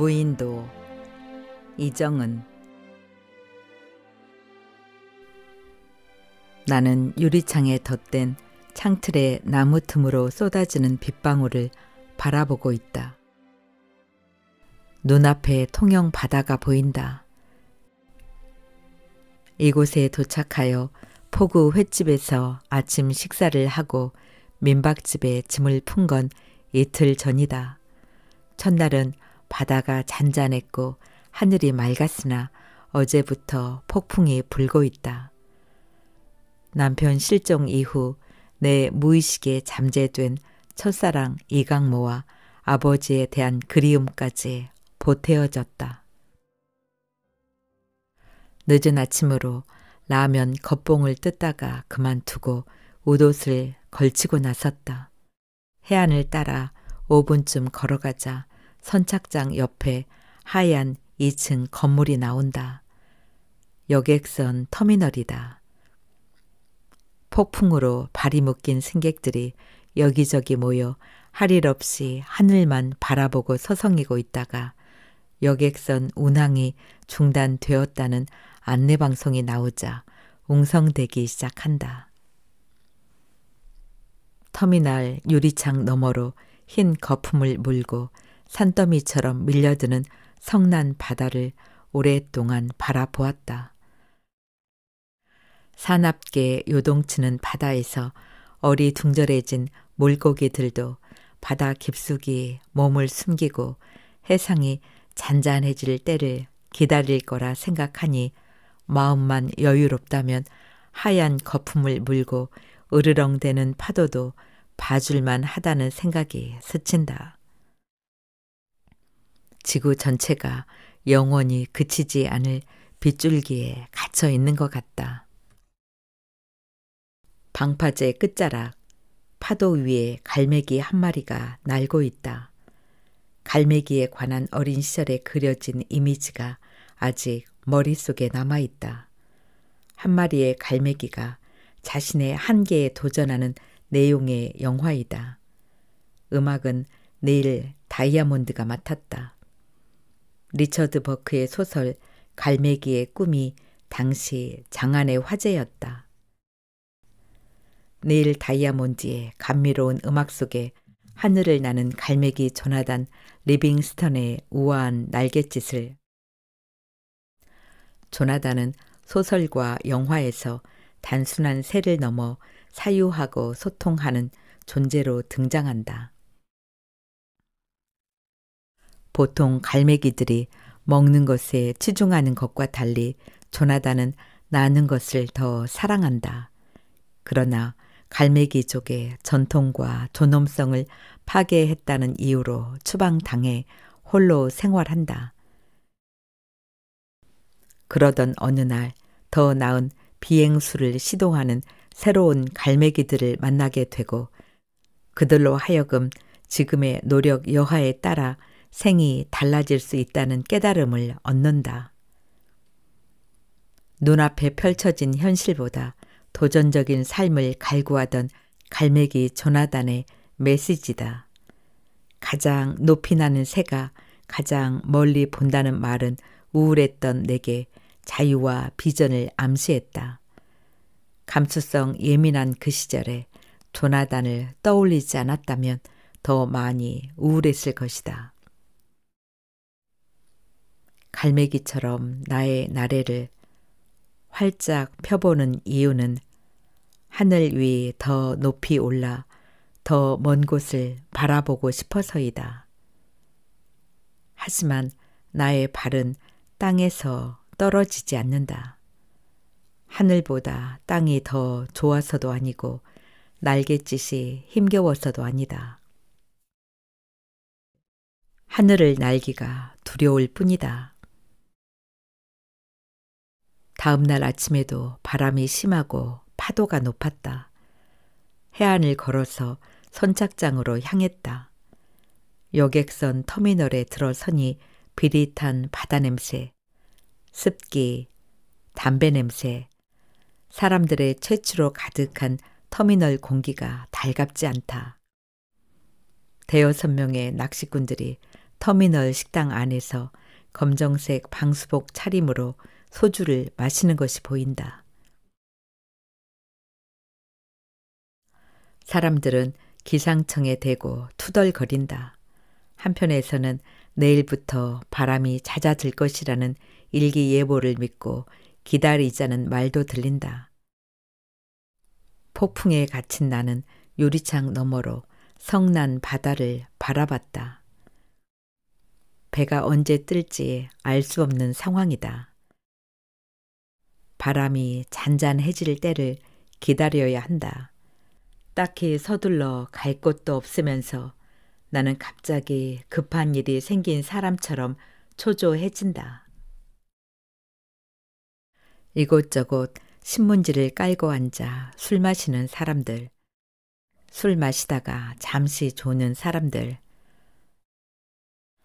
무인도 이정은 나는 유리창에 덧댄 창틀의 나무 틈으로 쏟아지는 빗방울을 바라보고 있다. 눈앞에 통영 바다가 보인다. 이곳에 도착하여 포구 횟집에서 아침 식사를 하고 민박집에 짐을 푼 건 이틀 전이다. 첫날은 바다가 잔잔했고 하늘이 맑았으나 어제부터 폭풍이 불고 있다. 남편 실종 이후 내 무의식에 잠재된 첫사랑 이강모와 아버지에 대한 그리움까지 보태어졌다. 늦은 아침으로 라면 겉봉을 뜯다가 그만두고 옷옷을 걸치고 나섰다. 해안을 따라 5분쯤 걸어가자 선착장 옆에 하얀 2층 건물이 나온다. 여객선 터미널이다. 폭풍으로 발이 묶인 승객들이 여기저기 모여 할 일 없이 하늘만 바라보고 서성이고 있다가 여객선 운항이 중단되었다는 안내방송이 나오자 웅성대기 시작한다. 터미널 유리창 너머로 흰 거품을 물고 산더미처럼 밀려드는 성난 바다를 오랫동안 바라보았다. 사납게 요동치는 바다에서 어리둥절해진 물고기들도 바다 깊숙이 몸을 숨기고 해상이 잔잔해질 때를 기다릴 거라 생각하니 마음만 여유롭다면 하얀 거품을 물고 으르렁대는 파도도 봐줄만 하다는 생각이 스친다. 지구 전체가 영원히 그치지 않을 빗줄기에 갇혀 있는 것 같다. 방파제 끝자락, 파도 위에 갈매기 한 마리가 날고 있다. 갈매기에 관한 어린 시절에 그려진 이미지가 아직 머릿속에 남아있다. 한 마리의 갈매기가 자신의 한계에 도전하는 내용의 영화이다. 음악은 내일 다이아몬드가 맡았다. 리처드 버크의 소설 갈매기의 꿈이 당시 장안의 화제였다. 네일 다이아몬드의 감미로운 음악 속에 하늘을 나는 갈매기 조나단 리빙스턴의 우아한 날갯짓을 조나단은 소설과 영화에서 단순한 새를 넘어 사유하고 소통하는 존재로 등장한다. 보통 갈매기들이 먹는 것에 치중하는 것과 달리 조나단은 나는 것을 더 사랑한다. 그러나 갈매기족의 전통과 존엄성을 파괴했다는 이유로 추방당해 홀로 생활한다. 그러던 어느 날 더 나은 비행수를 시도하는 새로운 갈매기들을 만나게 되고 그들로 하여금 지금의 노력 여하에 따라 생이 달라질 수 있다는 깨달음을 얻는다. 눈앞에 펼쳐진 현실보다 도전적인 삶을 갈구하던 갈매기 조나단의 메시지다. 가장 높이 나는 새가 가장 멀리 본다는 말은 우울했던 내게 자유와 비전을 암시했다. 감수성 예민한 그 시절에 조나단을 떠올리지 않았다면 더 많이 우울했을 것이다. 갈매기처럼 나의 나래를 활짝 펴보는 이유는 하늘 위에더 높이 올라 더 먼 곳을 바라보고 싶어서이다. 하지만 나의 발은 땅에서 떨어지지 않는다. 하늘보다 땅이 더 좋아서도 아니고 날갯짓이 힘겨워서도 아니다. 하늘을 날기가 두려울 뿐이다. 다음 날 아침에도 바람이 심하고 파도가 높았다. 해안을 걸어서 선착장으로 향했다. 여객선 터미널에 들어서니 비릿한 바다 냄새, 습기, 담배 냄새, 사람들의 채취로 가득한 터미널 공기가 달갑지 않다. 대여섯 명의 낚시꾼들이 터미널 식당 안에서 검정색 방수복 차림으로 소주를 마시는 것이 보인다. 사람들은 기상청에 대고 투덜거린다. 한편에서는 내일부터 바람이 잦아들 것이라는 일기예보를 믿고 기다리자는 말도 들린다. 폭풍에 갇힌 나는 유리창 너머로 성난 바다를 바라봤다. 배가 언제 뜰지 알 수 없는 상황이다. 바람이 잔잔해질 때를 기다려야 한다. 딱히 서둘러 갈 곳도 없으면서 나는 갑자기 급한 일이 생긴 사람처럼 초조해진다. 이곳저곳 신문지를 깔고 앉아 술 마시는 사람들, 술 마시다가 잠시 조는 사람들,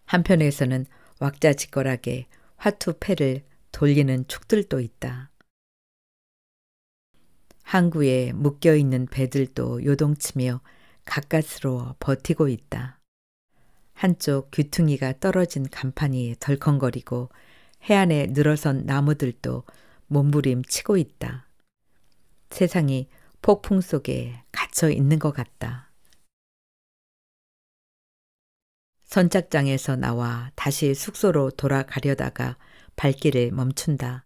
한편에서는 왁자지껄하게 화투패를 돌리는 축들도 있다. 항구에 묶여 있는 배들도 요동치며 가까스로 버티고 있다. 한쪽 귀퉁이가 떨어진 간판이 덜컹거리고 해안에 늘어선 나무들도 몸부림치고 있다. 세상이 폭풍 속에 갇혀 있는 것 같다. 선착장에서 나와 다시 숙소로 돌아가려다가 발길을 멈춘다.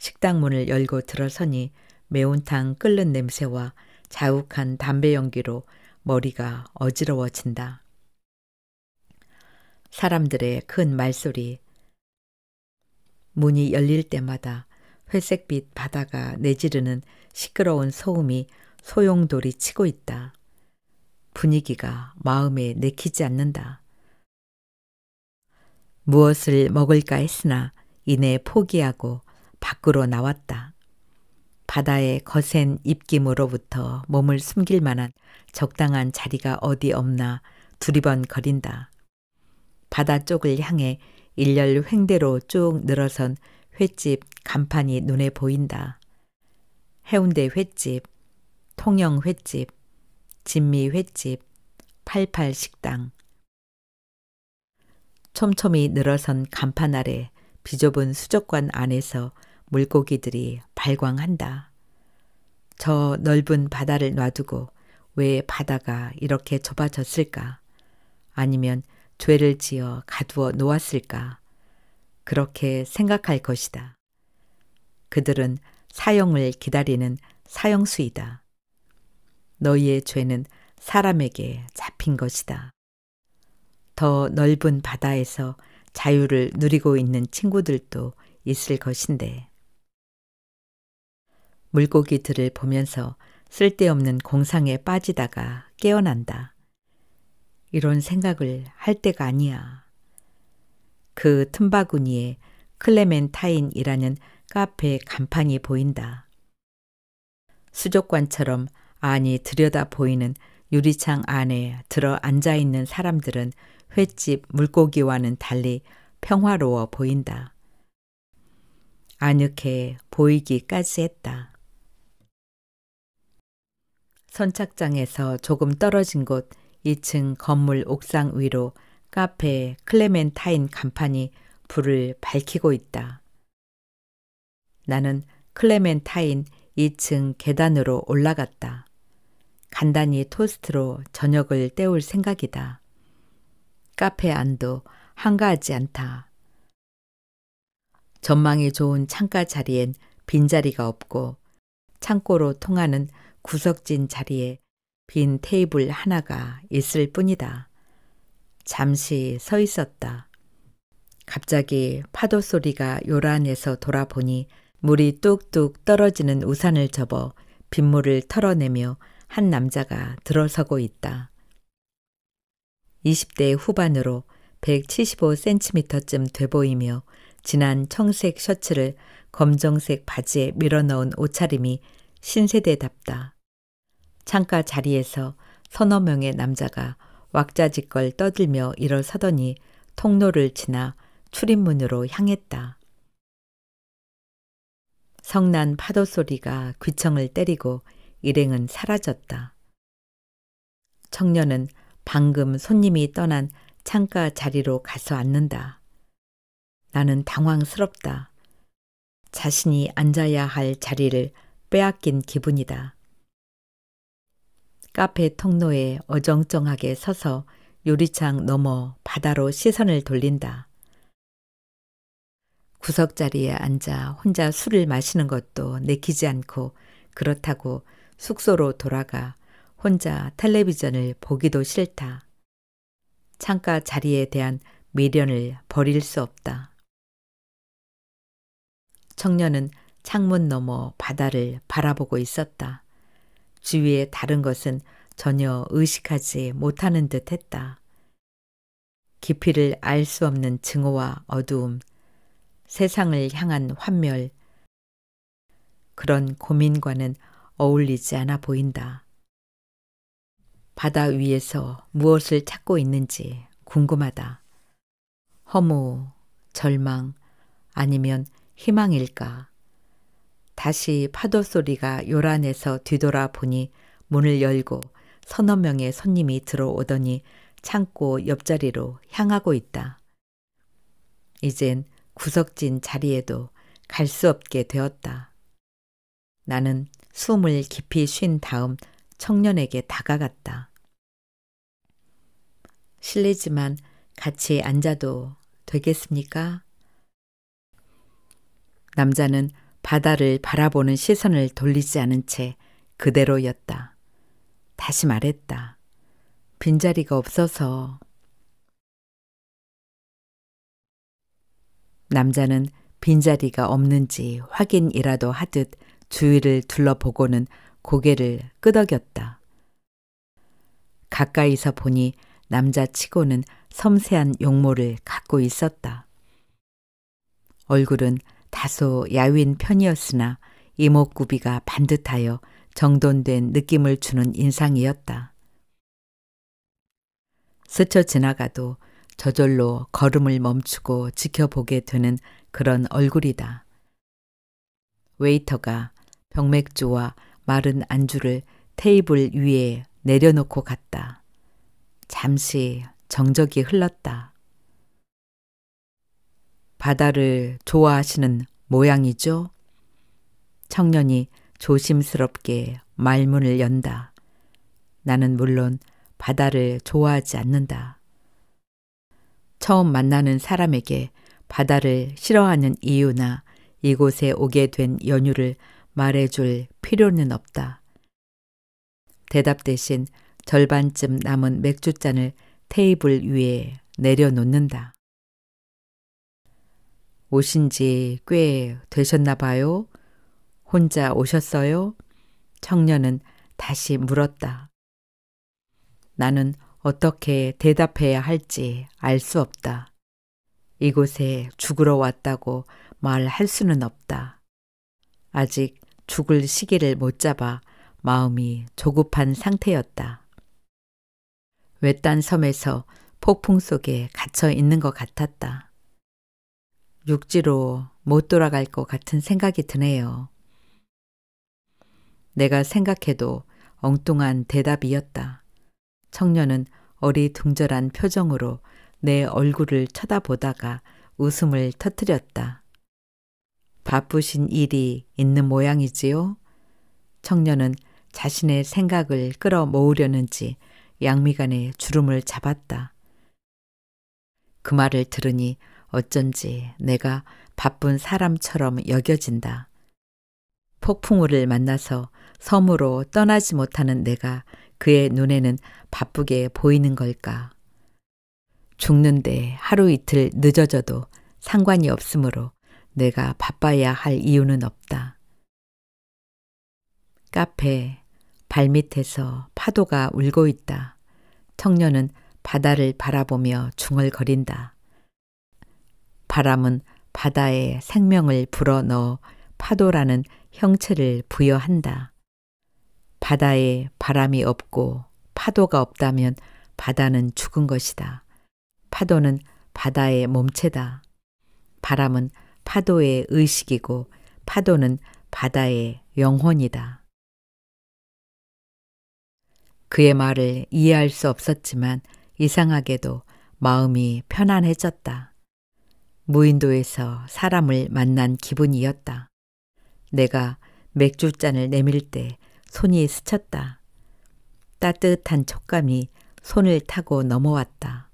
식당 문을 열고 들어서니 매운탕 끓는 냄새와 자욱한 담배 연기로 머리가 어지러워진다. 사람들의 큰 말소리. 문이 열릴 때마다 회색빛 바다가 내지르는 시끄러운 소음이 소용돌이 치고 있다. 분위기가 마음에 내키지 않는다. 무엇을 먹을까 했으나 이내 포기하고 밖으로 나왔다. 바다의 거센 입김으로부터 몸을 숨길 만한 적당한 자리가 어디 없나 두리번거린다. 바다 쪽을 향해 일렬 횡대로 쭉 늘어선 횟집 간판이 눈에 보인다. 해운대 횟집, 통영 횟집, 진미 횟집, 팔팔 식당. 촘촘히 늘어선 간판 아래 비좁은 수족관 안에서 물고기들이 발광한다. 저 넓은 바다를 놔두고 왜 바다가 이렇게 좁아졌을까? 아니면 죄를 지어 가두어 놓았을까? 그렇게 생각할 것이다. 그들은 사형을 기다리는 사형수이다. 너희의 죄는 사람에게 잡힌 것이다. 더 넓은 바다에서 자유를 누리고 있는 친구들도 있을 것인데. 물고기들을 보면서 쓸데없는 공상에 빠지다가 깨어난다. 이런 생각을 할 때가 아니야. 그 틈바구니에 클레멘타인이라는 카페 간판이 보인다. 수족관처럼 안이 들여다 보이는 유리창 안에 들어 앉아 있는 사람들은 횟집 물고기와는 달리 평화로워 보인다. 아늑해 보이기까지 했다. 선착장에서 조금 떨어진 곳 2층 건물 옥상 위로 카페 클레멘타인 간판이 불을 밝히고 있다. 나는 클레멘타인 2층 계단으로 올라갔다. 간단히 토스트로 저녁을 때울 생각이다. 카페 안도 한가하지 않다. 전망이 좋은 창가 자리엔 빈자리가 없고 창고로 통하는 구석진 자리에 빈 테이블 하나가 있을 뿐이다. 잠시 서 있었다. 갑자기 파도 소리가 요란해서 돌아보니 물이 뚝뚝 떨어지는 우산을 접어 빗물을 털어내며 한 남자가 들어서고 있다. 20대 후반으로 175cm쯤 돼 보이며 진한 청색 셔츠를 검정색 바지에 밀어넣은 옷차림이 신세대답다. 창가 자리에서 서너 명의 남자가 왁자지껄 떠들며 일어서더니 통로를 지나 출입문으로 향했다. 성난 파도 소리가 귀청을 때리고 일행은 사라졌다. 청년은 방금 손님이 떠난 창가 자리로 가서 앉는다. 나는 당황스럽다. 자신이 앉아야 할 자리를 빼앗긴 기분이다. 카페 통로에 어정쩡하게 서서 유리창 넘어 바다로 시선을 돌린다. 구석자리에 앉아 혼자 술을 마시는 것도 내키지 않고 그렇다고 숙소로 돌아가 혼자 텔레비전을 보기도 싫다. 창가 자리에 대한 미련을 버릴 수 없다. 청년은 창문 넘어 바다를 바라보고 있었다. 주위의 다른 것은 전혀 의식하지 못하는 듯 했다. 깊이를 알 수 없는 증오와 어두움, 세상을 향한 환멸, 그런 고민과는 어울리지 않아 보인다. 바다 위에서 무엇을 찾고 있는지 궁금하다. 허무, 절망, 아니면 희망일까? 다시 파도 소리가 요란해서 뒤돌아 보니 문을 열고 서너 명의 손님이 들어오더니 창고 옆자리로 향하고 있다. 이젠 구석진 자리에도 갈 수 없게 되었다. 나는 숨을 깊이 쉰 다음 청년에게 다가갔다. 실례지만 같이 앉아도 되겠습니까? 남자는 바다를 바라보는 시선을 돌리지 않은 채 그대로였다. 다시 말했다. 빈자리가 없어서. 남자는 빈자리가 없는지 확인이라도 하듯 주위를 둘러보고는 고개를 끄덕였다. 가까이서 보니 남자치고는 섬세한 용모를 갖고 있었다. 얼굴은 다소 야윈 편이었으나 이목구비가 반듯하여 정돈된 느낌을 주는 인상이었다. 스쳐 지나가도 저절로 걸음을 멈추고 지켜보게 되는 그런 얼굴이다. 웨이터가 병맥주와 마른 안주를 테이블 위에 내려놓고 갔다. 잠시 정적이 흘렀다. 바다를 좋아하시는 모양이죠? 청년이 조심스럽게 말문을 연다. 나는 물론 바다를 좋아하지 않는다. 처음 만나는 사람에게 바다를 싫어하는 이유나 이곳에 오게 된 연유를 말해줄 필요는 없다. 대답 대신 절반쯤 남은 맥주잔을 테이블 위에 내려놓는다. 오신 지 꽤 되셨나 봐요. 혼자 오셨어요? 청년은 다시 물었다. 나는 어떻게 대답해야 할지 알 수 없다. 이곳에 죽으러 왔다고 말할 수는 없다. 아직 죽을 시기를 못 잡아 마음이 조급한 상태였다. 외딴 섬에서 폭풍 속에 갇혀 있는 것 같았다. 육지로 못 돌아갈 것 같은 생각이 드네요. 내가 생각해도 엉뚱한 대답이었다. 청년은 어리둥절한 표정으로 내 얼굴을 쳐다보다가 웃음을 터뜨렸다. 바쁘신 일이 있는 모양이지요? 청년은 자신의 생각을 끌어모으려는지 양미간에 주름을 잡았다. 그 말을 들으니 어쩐지 내가 바쁜 사람처럼 여겨진다. 폭풍우를 만나서 섬으로 떠나지 못하는 내가 그의 눈에는 바쁘게 보이는 걸까? 죽는데 하루 이틀 늦어져도 상관이 없으므로 내가 바빠야 할 이유는 없다. 카페 발밑에서 파도가 울고 있다. 청년은 바다를 바라보며 중얼거린다. 바람은 바다에 생명을 불어넣어 파도라는 형체를 부여한다. 바다에 바람이 없고 파도가 없다면 바다는 죽은 것이다. 파도는 바다의 몸체다. 바람은 파도의 의식이고 파도는 바다의 영혼이다. 그의 말을 이해할 수 없었지만 이상하게도 마음이 편안해졌다. 무인도에서 사람을 만난 기분이었다. 내가 맥주잔을 내밀 때 손이 스쳤다. 따뜻한 촉감이 손을 타고 넘어왔다.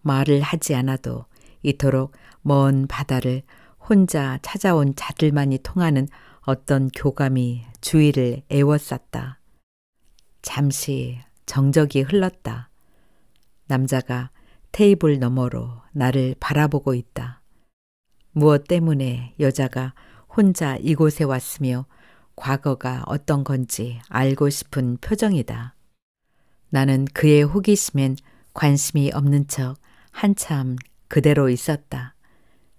말을 하지 않아도 이토록 먼 바다를 혼자 찾아온 자들만이 통하는 어떤 교감이 주위를 애워쌌다. 잠시 정적이 흘렀다. 남자가 테이블 너머로 나를 바라보고 있다. 무엇 때문에 여자가 혼자 이곳에 왔으며 과거가 어떤 건지 알고 싶은 표정이다. 나는 그의 호기심엔 관심이 없는 척 한참 그대로 있었다.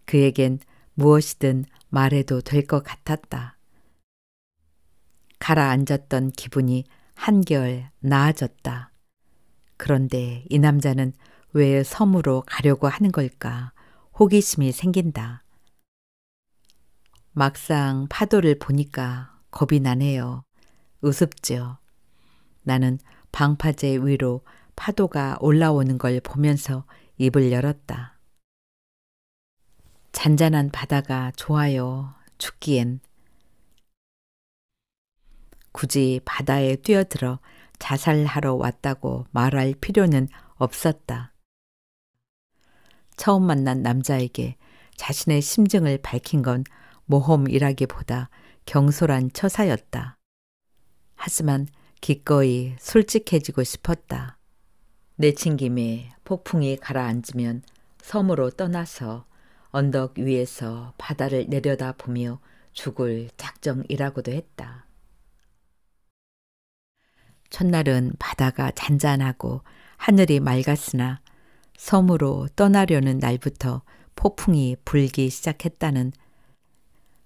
그에겐 무엇이든 말해도 될 것 같았다. 가라앉았던 기분이 한결 나아졌다. 그런데 이 남자는 왜 섬으로 가려고 하는 걸까 호기심이 생긴다. 막상 파도를 보니까 겁이 나네요. 우습죠. 나는 방파제 위로 파도가 올라오는 걸 보면서 입을 열었다. 잔잔한 바다가 좋아요. 죽기엔. 굳이 바다에 뛰어들어 자살하러 왔다고 말할 필요는 없었다. 처음 만난 남자에게 자신의 심증을 밝힌 건 모험이라기보다 경솔한 처사였다. 하지만 기꺼이 솔직해지고 싶었다. 내친김에 폭풍이 가라앉으면 섬으로 떠나서 언덕 위에서 바다를 내려다보며 죽을 작정이라고도 했다. 첫날은 바다가 잔잔하고 하늘이 맑았으나 섬으로 떠나려는 날부터 폭풍이 불기 시작했다는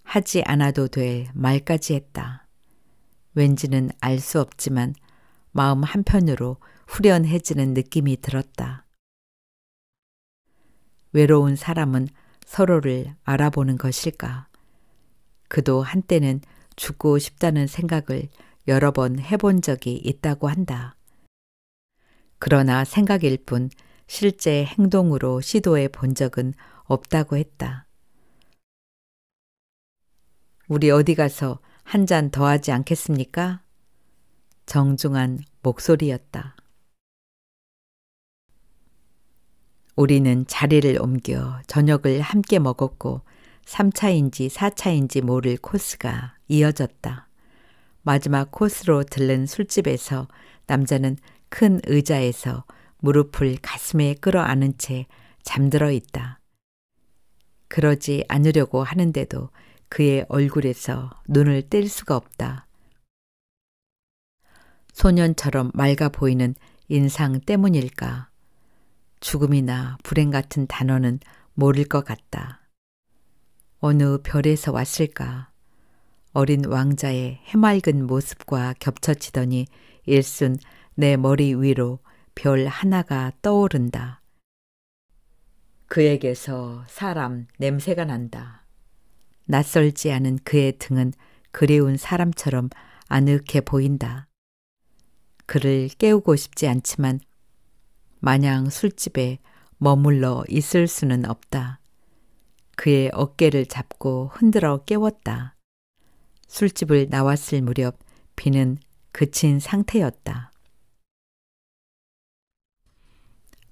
하지 않아도 될 말까지 했다. 왠지는 알 수 없지만 마음 한편으로 후련해지는 느낌이 들었다. 외로운 사람은 서로를 알아보는 것일까? 그도 한때는 죽고 싶다는 생각을 여러 번 해본 적이 있다고 한다. 그러나 생각일 뿐 실제 행동으로 시도해 본 적은 없다고 했다. 우리 어디 가서 한 잔 더 하지 않겠습니까? 정중한 목소리였다. 우리는 자리를 옮겨 저녁을 함께 먹었고 3차인지 4차인지 모를 코스가 이어졌다. 마지막 코스로 들른 술집에서 남자는 큰 의자에서 무릎을 가슴에 끌어안은 채 잠들어 있다. 그러지 않으려고 하는데도 그의 얼굴에서 눈을 뗄 수가 없다. 소년처럼 맑아 보이는 인상 때문일까? 죽음이나 불행 같은 단어는 모를 것 같다. 어느 별에서 왔을까? 어린 왕자의 해맑은 모습과 겹쳐지더니 일순 내 머리 위로 별 하나가 떠오른다. 그에게서 사람 냄새가 난다. 낯설지 않은 그의 등은 그리운 사람처럼 아늑해 보인다. 그를 깨우고 싶지 않지만 마냥 술집에 머물러 있을 수는 없다. 그의 어깨를 잡고 흔들어 깨웠다. 술집을 나왔을 무렵 비는 그친 상태였다.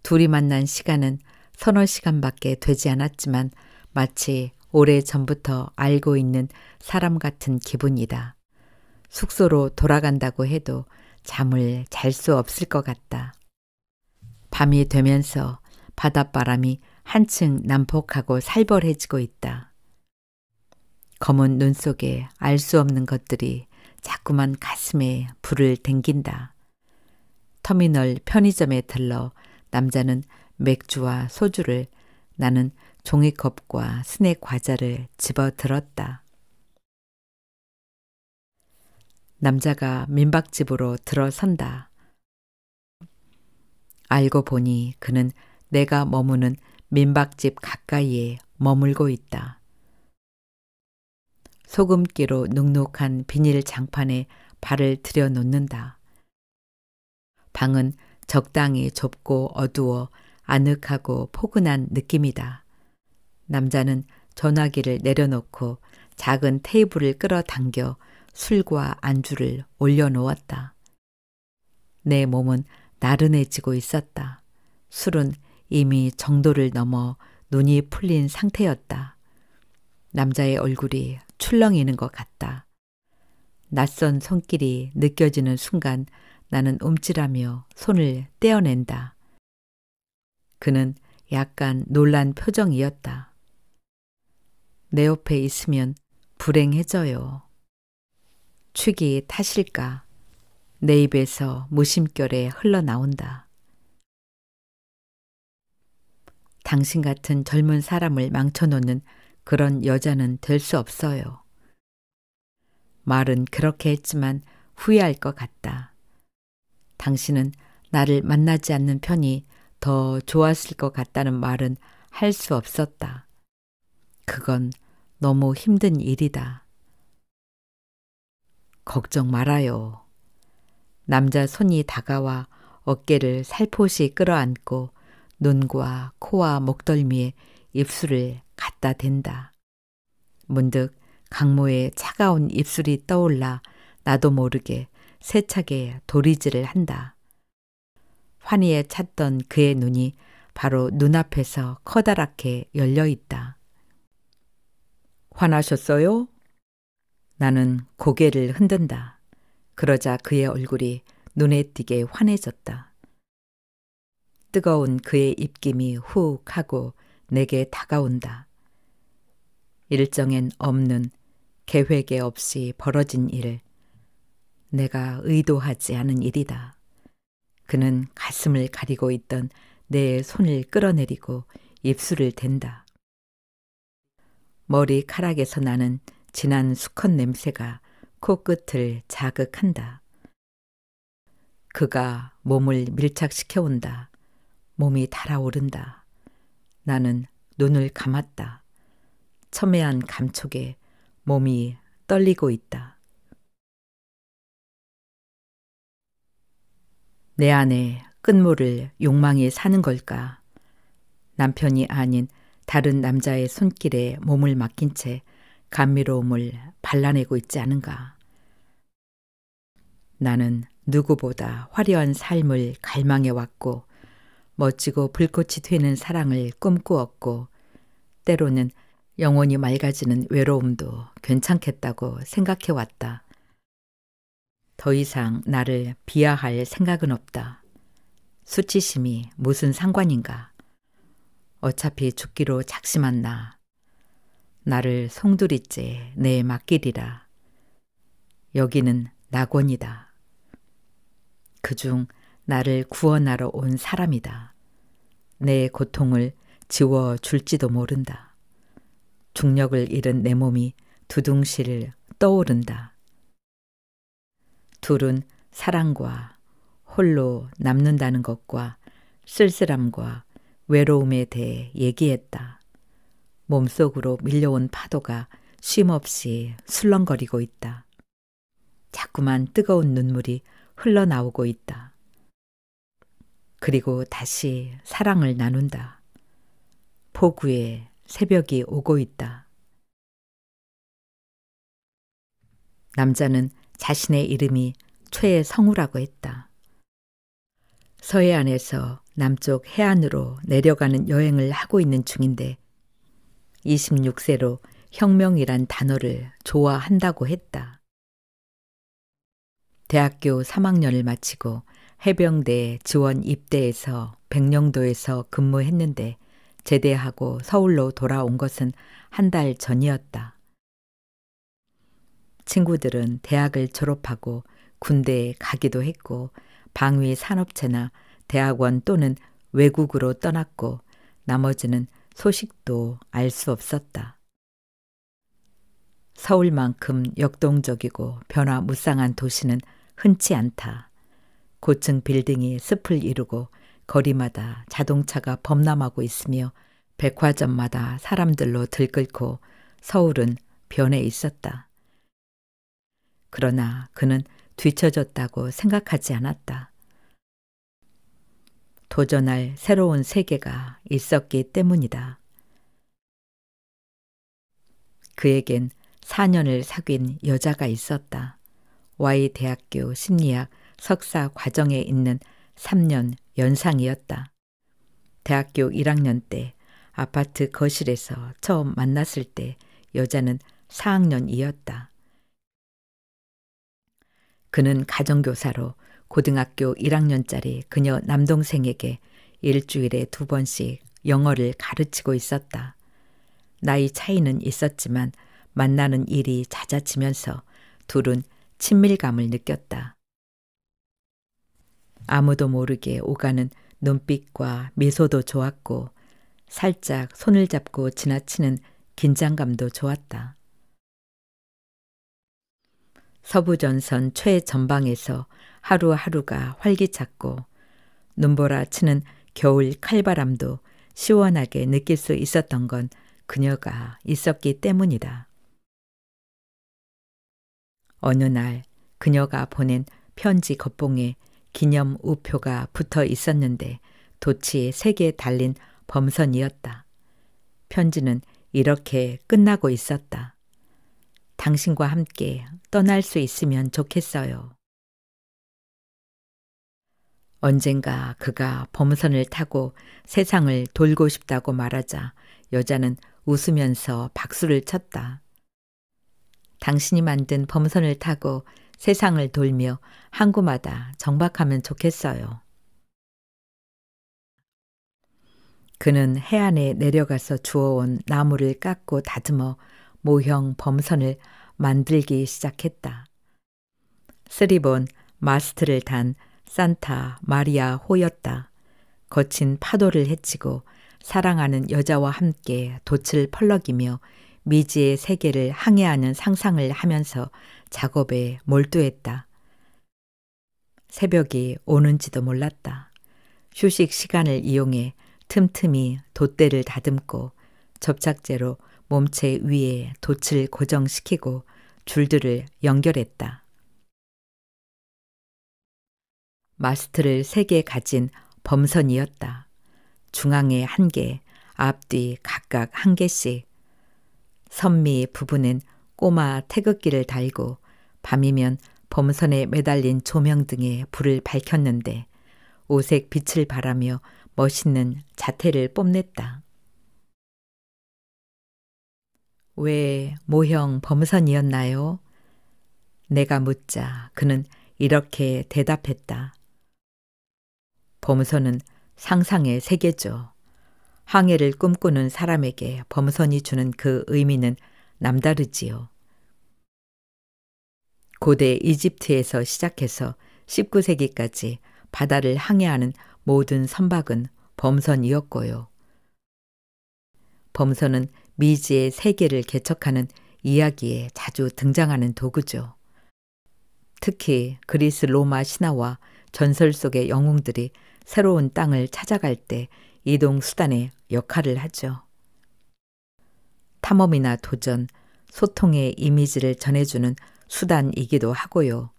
둘이 만난 시간은 서너 시간밖에 되지 않았지만 마치 오래 전부터 알고 있는 사람 같은 기분이다. 숙소로 돌아간다고 해도 잠을 잘 수 없을 것 같다. 밤이 되면서 바닷바람이 한층 난폭하고 살벌해지고 있다. 검은 눈 속에 알 수 없는 것들이 자꾸만 가슴에 불을 댕긴다. 터미널 편의점에 들러 남자는 맥주와 소주를 나는 종이컵과 스낵 과자를 집어 들었다. 남자가 민박집으로 들어선다. 알고 보니 그는 내가 머무는 민박집 가까이에 머물고 있다. 소금기로 눅눅한 비닐 장판에 발을 들여놓는다. 방은 적당히 좁고 어두워 아늑하고 포근한 느낌이다. 남자는 전화기를 내려놓고 작은 테이블을 끌어당겨 술과 안주를 올려놓았다. 내 몸은 나른해지고 있었다. 술은 이미 정도를 넘어 눈이 풀린 상태였다. 남자의 얼굴이 출렁이는 것 같다. 낯선 손길이 느껴지는 순간 나는 움찔하며 손을 떼어낸다. 그는 약간 놀란 표정이었다. 내 옆에 있으면 불행해져요. 축이 타실까? 내 입에서 무심결에 흘러나온다. 당신 같은 젊은 사람을 망쳐놓는 그런 여자는 될 수 없어요. 말은 그렇게 했지만 후회할 것 같다. 당신은 나를 만나지 않는 편이 더 좋았을 것 같다는 말은 할 수 없었다. 그건 너무 힘든 일이다. 걱정 말아요. 남자 손이 다가와 어깨를 살포시 끌어안고 눈과 코와 목덜미에 입술을 갖다 댄다. 문득 강모의 차가운 입술이 떠올라 나도 모르게 세차게 도리질을 한다. 환희에 찼던 그의 눈이 바로 눈앞에서 커다랗게 열려 있다. 화나셨어요? 나는 고개를 흔든다. 그러자 그의 얼굴이 눈에 띄게 환해졌다. 뜨거운 그의 입김이 훅 하고 내게 다가온다. 일정엔 없는 계획에 없이 벌어진 일을 내가 의도하지 않은 일이다. 그는 가슴을 가리고 있던 내 손을 끌어내리고 입술을 댄다. 머리 카락에서 나는 진한 수컷 냄새가 코끝을 자극한다. 그가 몸을 밀착시켜온다. 몸이 달아오른다. 나는 눈을 감았다. 첨예한 감촉에 몸이 떨리고 있다. 내 안에 끝물을 욕망에 사는 걸까? 남편이 아닌 다른 남자의 손길에 몸을 맡긴 채 감미로움을 발라내고 있지 않은가? 나는 누구보다 화려한 삶을 갈망해 왔고 멋지고 불꽃이 튀는 사랑을 꿈꾸었고 때로는 영원히 맑아지는 외로움도 괜찮겠다고 생각해 왔다. 더 이상 나를 비하할 생각은 없다. 수치심이 무슨 상관인가. 어차피 죽기로 작심한 나. 나를 송두리째 내 맡기리라. 여기는 낙원이다. 그중 나를 구원하러 온 사람이다. 내 고통을 지워 줄지도 모른다. 중력을 잃은 내 몸이 두둥실 떠오른다. 둘은 사랑과 홀로 남는다는 것과 쓸쓸함과 외로움에 대해 얘기했다. 몸속으로 밀려온 파도가 쉼없이 술렁거리고 있다. 자꾸만 뜨거운 눈물이 흘러나오고 있다. 그리고 다시 사랑을 나눈다. 포구에 새벽이 오고 있다. 남자는 자신의 이름이 최성우라고 했다. 서해안에서 남쪽 해안으로 내려가는 여행을 하고 있는 중인데 26세로 혁명이란 단어를 좋아한다고 했다. 대학교 3학년을 마치고 해병대 지원 입대해서 백령도에서 근무했는데 제대하고 서울로 돌아온 것은 한 달 전이었다. 친구들은 대학을 졸업하고 군대에 가기도 했고 방위 산업체나 대학원 또는 외국으로 떠났고 나머지는 소식도 알 수 없었다. 서울만큼 역동적이고 변화 무쌍한 도시는 흔치 않다. 고층 빌딩이 숲을 이루고 거리마다 자동차가 범람하고 있으며 백화점마다 사람들로 들끓고 서울은 변해 있었다. 그러나 그는 뒤처졌다고 생각하지 않았다. 도전할 새로운 세계가 있었기 때문이다. 그에겐 4년을 사귄 여자가 있었다. 와 대학교 심리학 석사 과정에 있는 3년 연상이었다. 대학교 1학년 때 아파트 거실에서 처음 만났을 때 여자는 4학년이었다. 그는 가정교사로 고등학교 1학년짜리 그녀 남동생에게 일주일에 두 번씩 영어를 가르치고 있었다. 나이 차이는 있었지만 만나는 일이 잦아지면서 둘은 친밀감을 느꼈다. 아무도 모르게 오가는 눈빛과 미소도 좋았고 살짝 손을 잡고 지나치는 긴장감도 좋았다. 서부전선 최전방에서 하루하루가 활기찼고 눈보라 치는 겨울 칼바람도 시원하게 느낄 수 있었던 건 그녀가 있었기 때문이다. 어느 날 그녀가 보낸 편지 겉봉에 기념 우표가 붙어 있었는데 도치에 세개 달린 범선이었다. 편지는 이렇게 끝나고 있었다. 당신과 함께 떠날 수 있으면 좋겠어요. 언젠가 그가 범선을 타고 세상을 돌고 싶다고 말하자 여자는 웃으면서 박수를 쳤다. 당신이 만든 범선을 타고 세상을 돌며 항구마다 정박하면 좋겠어요. 그는 해안에 내려가서 주워온 나무를 깎고 다듬어 모형 범선을 만들기 시작했다. 쓰리본 마스트를 단 산타 마리아 호였다. 거친 파도를 헤치고 사랑하는 여자와 함께 돛을 펄럭이며 미지의 세계를 항해하는 상상을 하면서 작업에 몰두했다. 새벽이 오는지도 몰랐다. 휴식 시간을 이용해 틈틈이 돛대를 다듬고 접착제로 몸체 위에 돛을 고정시키고 줄들을 연결했다. 마스트를 세 개 가진 범선이었다. 중앙에 한 개, 앞뒤 각각 한 개씩. 선미 부부는 꼬마 태극기를 달고 밤이면 범선에 매달린 조명등에 불을 밝혔는데 오색 빛을 바라며 멋있는 자태를 뽐냈다. 왜 모형 범선이었나요? 내가 묻자 그는 이렇게 대답했다. 범선은 상상의 세계죠. 항해를 꿈꾸는 사람에게 범선이 주는 그 의미는 남다르지요. 고대 이집트에서 시작해서 19세기까지 바다를 항해하는 모든 선박은 범선이었고요. 범선은 미지의 세계를 개척하는 이야기에 자주 등장하는 도구죠. 특히 그리스 로마 신화와 전설 속의 영웅들이 새로운 땅을 찾아갈 때 이동 수단의 역할을 하죠. 탐험이나 도전, 소통의 이미지를 전해주는 수단이기도 하고요.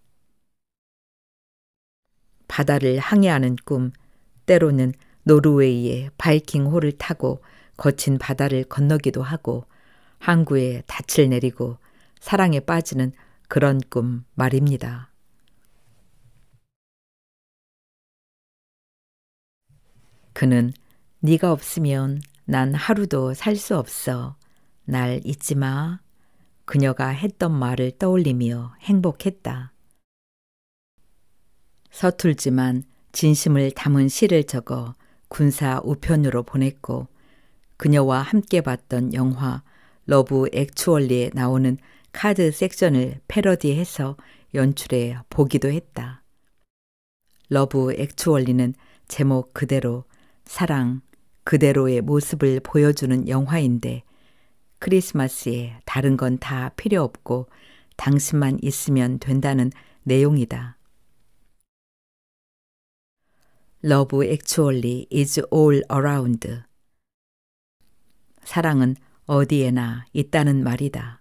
바다를 항해하는 꿈, 때로는 노르웨이의 바이킹호를 타고 거친 바다를 건너기도 하고 항구에 닻을 내리고 사랑에 빠지는 그런 꿈 말입니다. 그는 네가 없으면 난 하루도 살 수 없어. 날 잊지 마. 그녀가 했던 말을 떠올리며 행복했다. 서툴지만 진심을 담은 시를 적어 군사 우편으로 보냈고 그녀와 함께 봤던 영화 러브 액츄얼리에 나오는 카드 섹션을 패러디해서 연출해 보기도 했다. 러브 액츄얼리는 제목 그대로 사랑 그대로의 모습을 보여주는 영화인데 크리스마스에 다른 건 다 필요 없고 당신만 있으면 된다는 내용이다. 러브 액츄얼리 is all around 사랑은 어디에나 있다는 말이다.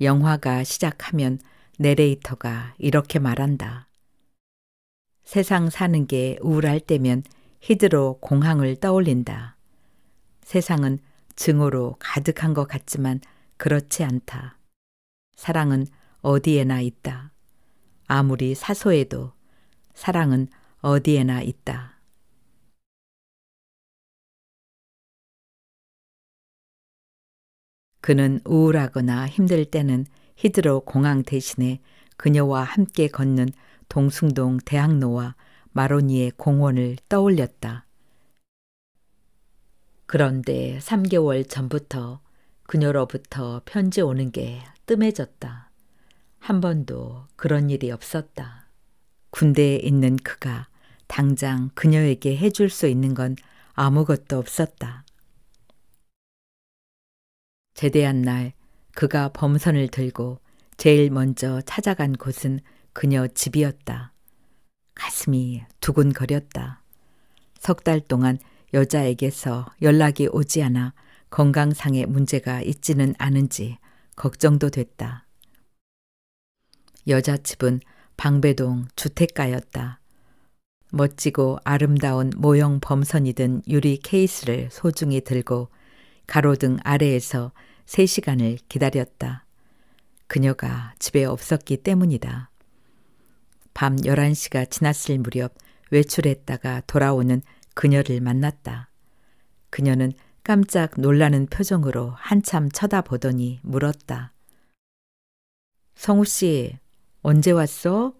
영화가 시작하면 내레이터가 이렇게 말한다. 세상 사는 게 우울할 때면 히드로 공항을 떠올린다. 세상은 증오로 가득한 것 같지만 그렇지 않다. 사랑은 어디에나 있다. 아무리 사소해도 사랑은 어디에나 있다. 그는 우울하거나 힘들 때는 히드로 공항 대신에 그녀와 함께 걷는 동숭동 대학로와 마로니의 공원을 떠올렸다. 그런데 3개월 전부터 그녀로부터 편지 오는 게 뜸해졌다. 한 번도 그런 일이 없었다. 군대에 있는 그가 당장 그녀에게 해줄 수 있는 건 아무것도 없었다. 제대한 날 그가 범선을 들고 제일 먼저 찾아간 곳은 그녀 집이었다. 가슴이 두근거렸다. 석 달 동안 여자에게서 연락이 오지 않아 건강상의 문제가 있지는 않은지 걱정도 됐다. 여자집은 방배동 주택가였다. 멋지고 아름다운 모형 범선이 든 유리 케이스를 소중히 들고 가로등 아래에서 3시간을 기다렸다. 그녀가 집에 없었기 때문이다. 밤 11시가 지났을 무렵 외출했다가 돌아오는 그녀를 만났다. 그녀는 깜짝 놀라는 표정으로 한참 쳐다보더니 물었다. 성우 씨, 언제 왔어?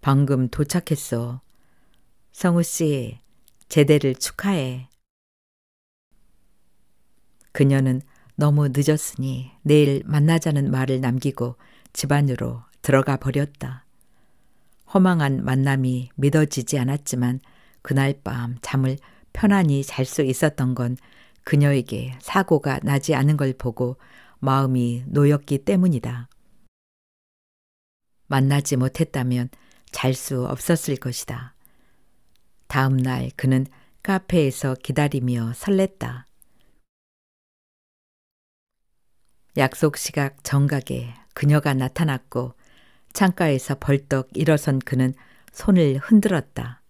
방금 도착했어. 성우 씨, 제대를 축하해. 그녀는 너무 늦었으니 내일 만나자는 말을 남기고 집 안으로 들어가 버렸다. 허망한 만남이 믿어지지 않았지만 그날 밤 잠을 편안히 잘 수 있었던 건 그녀에게 사고가 나지 않은 걸 보고 마음이 놓였기 때문이다. 만나지 못했다면 잘 수 없었을 것이다. 다음 날 그는 카페에서 기다리며 설렜다. 약속 시각 정각에 그녀가 나타났고 창가에서 벌떡 일어선 그는 손을 흔들었다.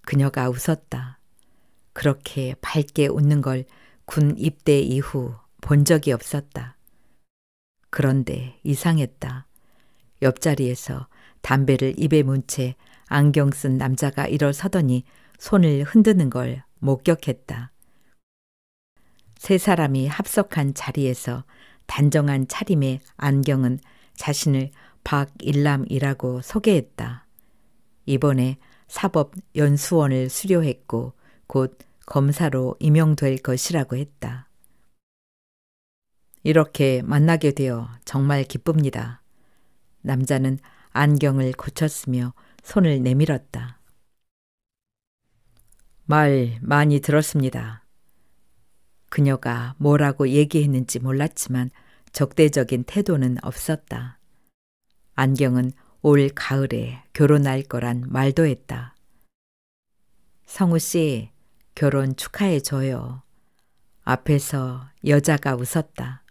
그녀가 웃었다. 그렇게 밝게 웃는 걸 군 입대 이후 본 적이 없었다. 그런데 이상했다. 옆자리에서 담배를 입에 문 채 안경 쓴 남자가 일어서더니 손을 흔드는 걸 목격했다. 세 사람이 합석한 자리에서 단정한 차림의 안경은 자신을 박일남이라고 소개했다. 이번에 사법 연수원을 수료했고 곧 검사로 임용될 것이라고 했다. 이렇게 만나게 되어 정말 기쁩니다. 남자는 안경을 고쳤으며 손을 내밀었다. 말 많이 들었습니다. 그녀가 뭐라고 얘기했는지 몰랐지만 적대적인 태도는 없었다. 안경은 올 가을에 결혼할 거란 말도 했다. 성우 씨, 결혼 축하해 줘요. 앞에서 여자가 웃었다.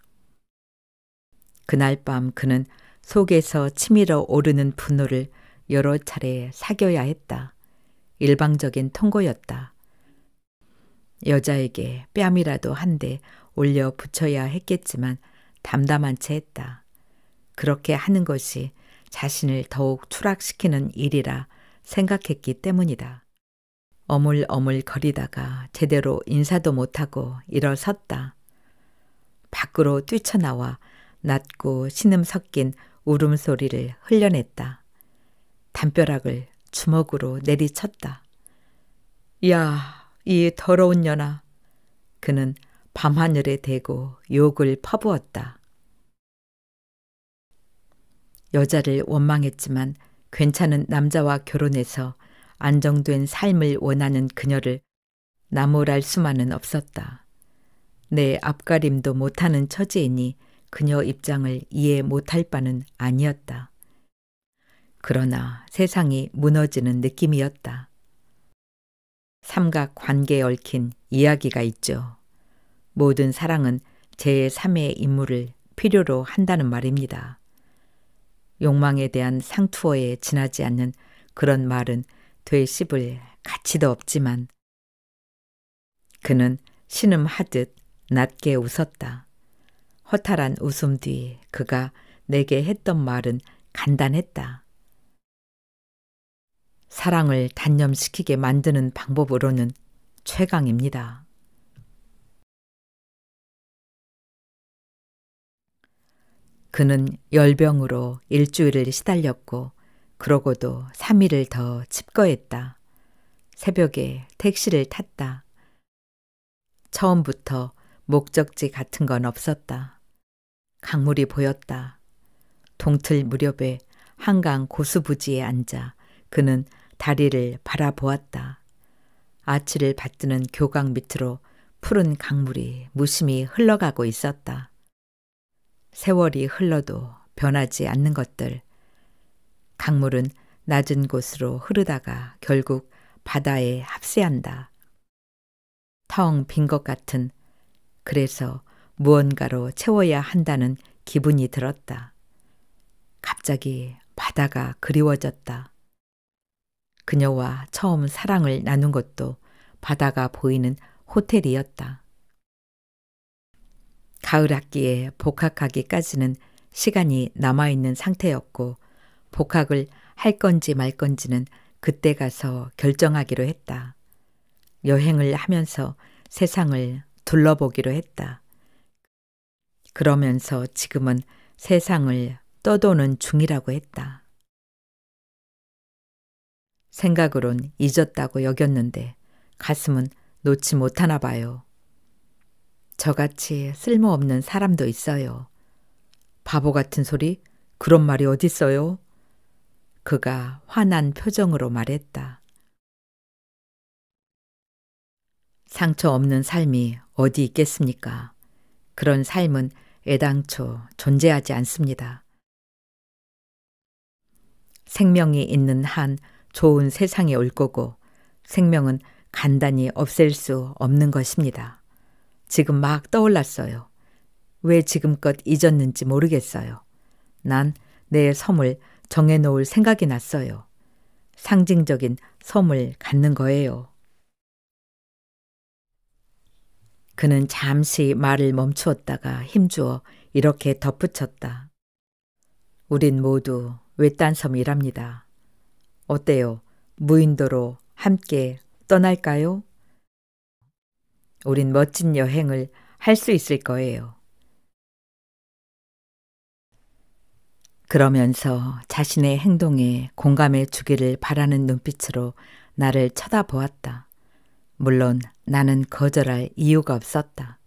그날 밤 그는 속에서 치밀어 오르는 분노를 여러 차례 사겨야 했다. 일방적인 통고였다. 여자에게 뺨이라도 한 대 올려 붙여야 했겠지만 담담한 채 했다. 그렇게 하는 것이 자신을 더욱 추락시키는 일이라 생각했기 때문이다. 어물어물 거리다가 제대로 인사도 못하고 일어섰다. 밖으로 뛰쳐나와 낮고 신음 섞인 울음소리를 흘려냈다. 담벼락을 주먹으로 내리쳤다. 야, 이 더러운 년아. 그는 밤하늘에 대고 욕을 퍼부었다. 여자를 원망했지만 괜찮은 남자와 결혼해서 안정된 삶을 원하는 그녀를 나무랄 수만은 없었다. 내 앞가림도 못하는 처지이니 그녀 입장을 이해 못할 바는 아니었다. 그러나 세상이 무너지는 느낌이었다. 삼각 관계에 얽힌 이야기가 있죠. 모든 사랑은 제3의 인물을 필요로 한다는 말입니다. 욕망에 대한 상투어에 지나지 않는 그런 말은 되씹을 가치도 없지만 그는 신음하듯 낮게 웃었다. 허탈한 웃음 뒤 그가 내게 했던 말은 간단했다. 사랑을 단념시키게 만드는 방법으로는 최강입니다. 그는 열병으로 일주일을 시달렸고 그러고도 3일을 더 칩거했다. 새벽에 택시를 탔다. 처음부터 목적지 같은 건 없었다. 강물이 보였다. 동틀 무렵에 한강 고수부지에 앉아 그는 다리를 바라보았다. 아치를 받드는 교각 밑으로 푸른 강물이 무심히 흘러가고 있었다. 세월이 흘러도 변하지 않는 것들. 강물은 낮은 곳으로 흐르다가 결국 바다에 합세한다. 텅 빈 것 같은 그래서 무언가로 채워야 한다는 기분이 들었다. 갑자기 바다가 그리워졌다. 그녀와 처음 사랑을 나눈 것도 바다가 보이는 호텔이었다. 가을 학기에 복학하기까지는 시간이 남아있는 상태였고 복학을 할 건지 말 건지는 그때 가서 결정하기로 했다. 여행을 하면서 세상을 둘러보기로 했다. 그러면서 지금은 세상을 떠도는 중이라고 했다. 생각으론 잊었다고 여겼는데 가슴은 놓지 못하나 봐요. 저같이 쓸모없는 사람도 있어요. 바보 같은 소리? 그런 말이 어딨어요? 그가 화난 표정으로 말했다. 상처 없는 삶이 어디 있겠습니까? 그런 삶은 애당초 존재하지 않습니다. 생명이 있는 한 좋은 세상이 올 거고 생명은 간단히 없앨 수 없는 것입니다. 지금 막 떠올랐어요. 왜 지금껏 잊었는지 모르겠어요. 난 내 섬을 정해놓을 생각이 났어요. 상징적인 섬을 갖는 거예요. 그는 잠시 말을 멈추었다가 힘주어 이렇게 덧붙였다. 우린 모두 외딴 섬이랍니다. 어때요? 무인도로 함께 떠날까요? 우린 멋진 여행을 할 수 있을 거예요. 그러면서 자신의 행동에 공감해 주기를 바라는 눈빛으로 나를 쳐다보았다. 물론 나는 거절할 이유가 없었다.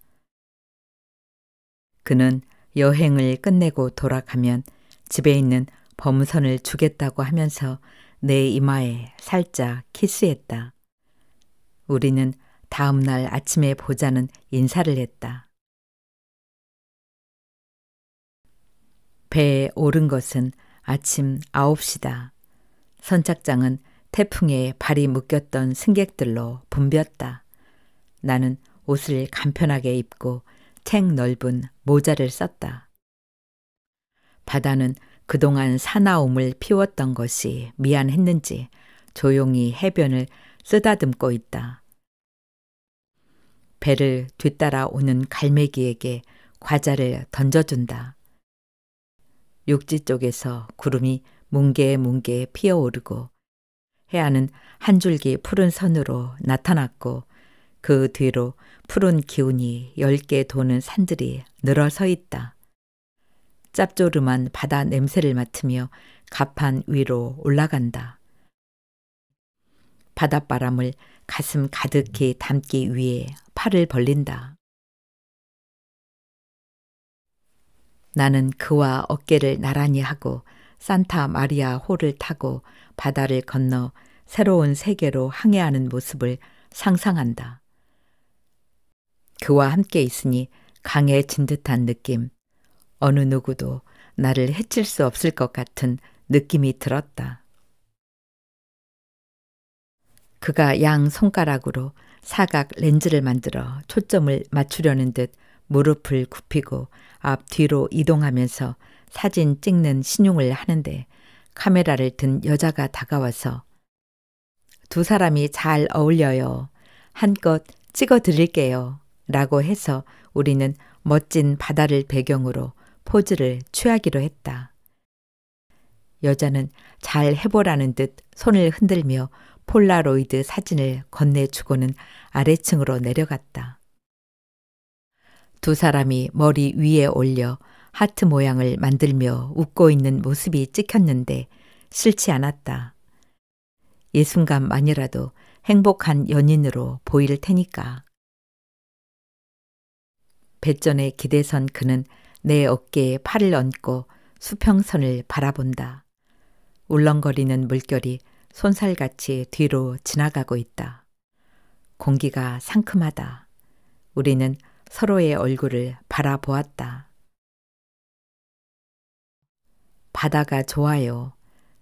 그는 여행을 끝내고 돌아가면 집에 있는 범선을 주겠다고 하면서 내 이마에 살짝 키스했다. 우리는 다음 날 아침에 보자는 인사를 했다. 배에 오른 것은 아침 9시다. 선착장은 태풍에 발이 묶였던 승객들로 붐볐다. 나는 옷을 간편하게 입고 책 넓은 모자를 썼다. 바다는 그동안 사나움을 피웠던 것이 미안했는지 조용히 해변을 쓰다듬고 있다. 배를 뒤따라 오는 갈매기에게 과자를 던져준다. 육지 쪽에서 구름이 뭉게뭉게 피어오르고 해안은 한 줄기 푸른 선으로 나타났고 그 뒤로 푸른 기운이 열 개 도는 산들이 늘어서 있다. 짭조름한 바다 냄새를 맡으며 가판 위로 올라간다. 바닷바람을 가슴 가득히 담기 위해 팔을 벌린다. 나는 그와 어깨를 나란히 하고 산타 마리아 호를 타고 바다를 건너 새로운 세계로 항해하는 모습을 상상한다. 그와 함께 있으니 강해진 듯한 느낌, 어느 누구도 나를 해칠 수 없을 것 같은 느낌이 들었다. 그가 양 손가락으로 사각 렌즈를 만들어 초점을 맞추려는 듯 무릎을 굽히고 앞 뒤로 이동하면서 사진 찍는 신용을 하는데 카메라를 든 여자가 다가와서 두 사람이 잘 어울려요. 한껏 찍어 드릴게요. 라고 해서 우리는 멋진 바다를 배경으로 포즈를 취하기로 했다. 여자는 잘 해보라는 듯 손을 흔들며 폴라로이드 사진을 건네주고는 아래층으로 내려갔다. 두 사람이 머리 위에 올려 하트 모양을 만들며 웃고 있는 모습이 찍혔는데 싫지 않았다. 이 순간만이라도 행복한 연인으로 보일 테니까. 배전에 기대선 그는 내 어깨에 팔을 얹고 수평선을 바라본다. 울렁거리는 물결이 손살같이 뒤로 지나가고 있다. 공기가 상큼하다. 우리는 서로의 얼굴을 바라보았다. 바다가 좋아요.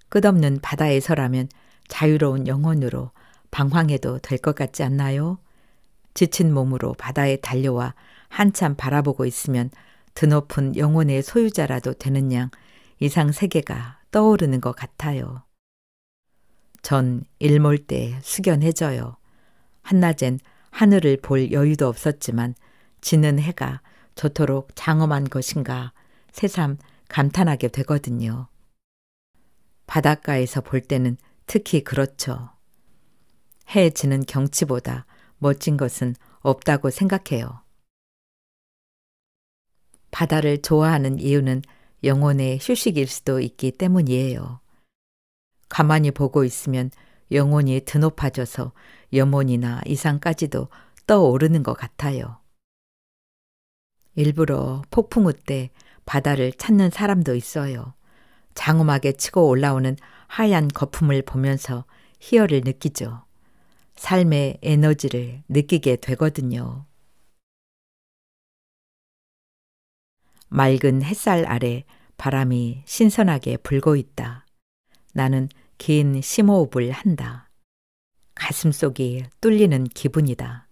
끝없는 바다에서라면 자유로운 영혼으로 방황해도 될 것 같지 않나요? 지친 몸으로 바다에 달려와 한참 바라보고 있으면 드높은 영혼의 소유자라도 되는 양 이상 세계가 떠오르는 것 같아요. 전 일몰때 숙연해져요. 한낮엔 하늘을 볼 여유도 없었지만 지는 해가 저토록 장엄한 것인가 새삼 감탄하게 되거든요. 바닷가에서 볼 때는 특히 그렇죠. 해 지는 경치보다 멋진 것은 없다고 생각해요. 바다를 좋아하는 이유는 영혼의 휴식일 수도 있기 때문이에요. 가만히 보고 있으면 영혼이 드높아져서 염혼이나 이상까지도 떠오르는 것 같아요. 일부러 폭풍우 때 바다를 찾는 사람도 있어요. 장엄하게 치고 올라오는 하얀 거품을 보면서 희열을 느끼죠. 삶의 에너지를 느끼게 되거든요. 맑은 햇살 아래 바람이 신선하게 불고 있다. 나는 긴 심호흡을 한다. 가슴속이 뚫리는 기분이다.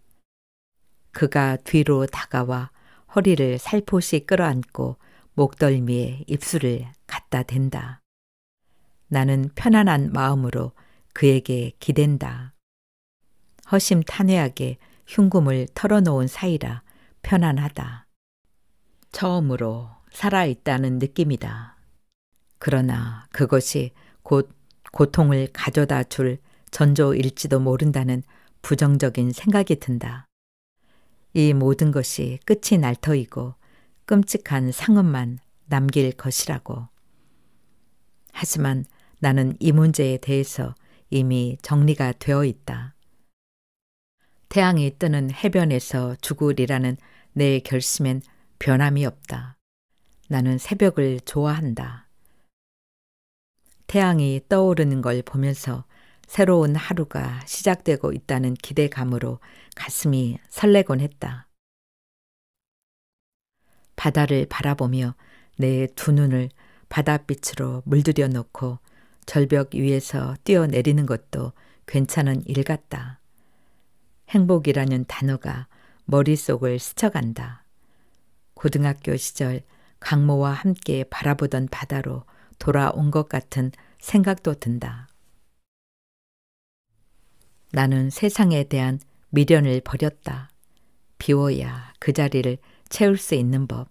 그가 뒤로 다가와 허리를 살포시 끌어안고 목덜미에 입술을 갖다 댄다. 나는 편안한 마음으로 그에게 기댄다. 허심탄회하게 흉금을 털어놓은 사이라 편안하다. 처음으로 살아있다는 느낌이다. 그러나 그것이 곧 고통을 가져다 줄 전조일지도 모른다는 부정적인 생각이 든다. 이 모든 것이 끝이 날 터이고 끔찍한 상흔만 남길 것이라고. 하지만 나는 이 문제에 대해서 이미 정리가 되어 있다. 태양이 뜨는 해변에서 죽으리라는 내 결심엔 변함이 없다. 나는 새벽을 좋아한다. 태양이 떠오르는 걸 보면서 새로운 하루가 시작되고 있다는 기대감으로 가슴이 설레곤 했다. 바다를 바라보며 내 두 눈을 바닷빛으로 물들여 놓고 절벽 위에서 뛰어내리는 것도 괜찮은 일 같다. 행복이라는 단어가 머릿속을 스쳐간다. 고등학교 시절 강모와 함께 바라보던 바다로 돌아온 것 같은 생각도 든다. 나는 세상에 대한 미련을 버렸다. 비워야 그 자리를 채울 수 있는 법.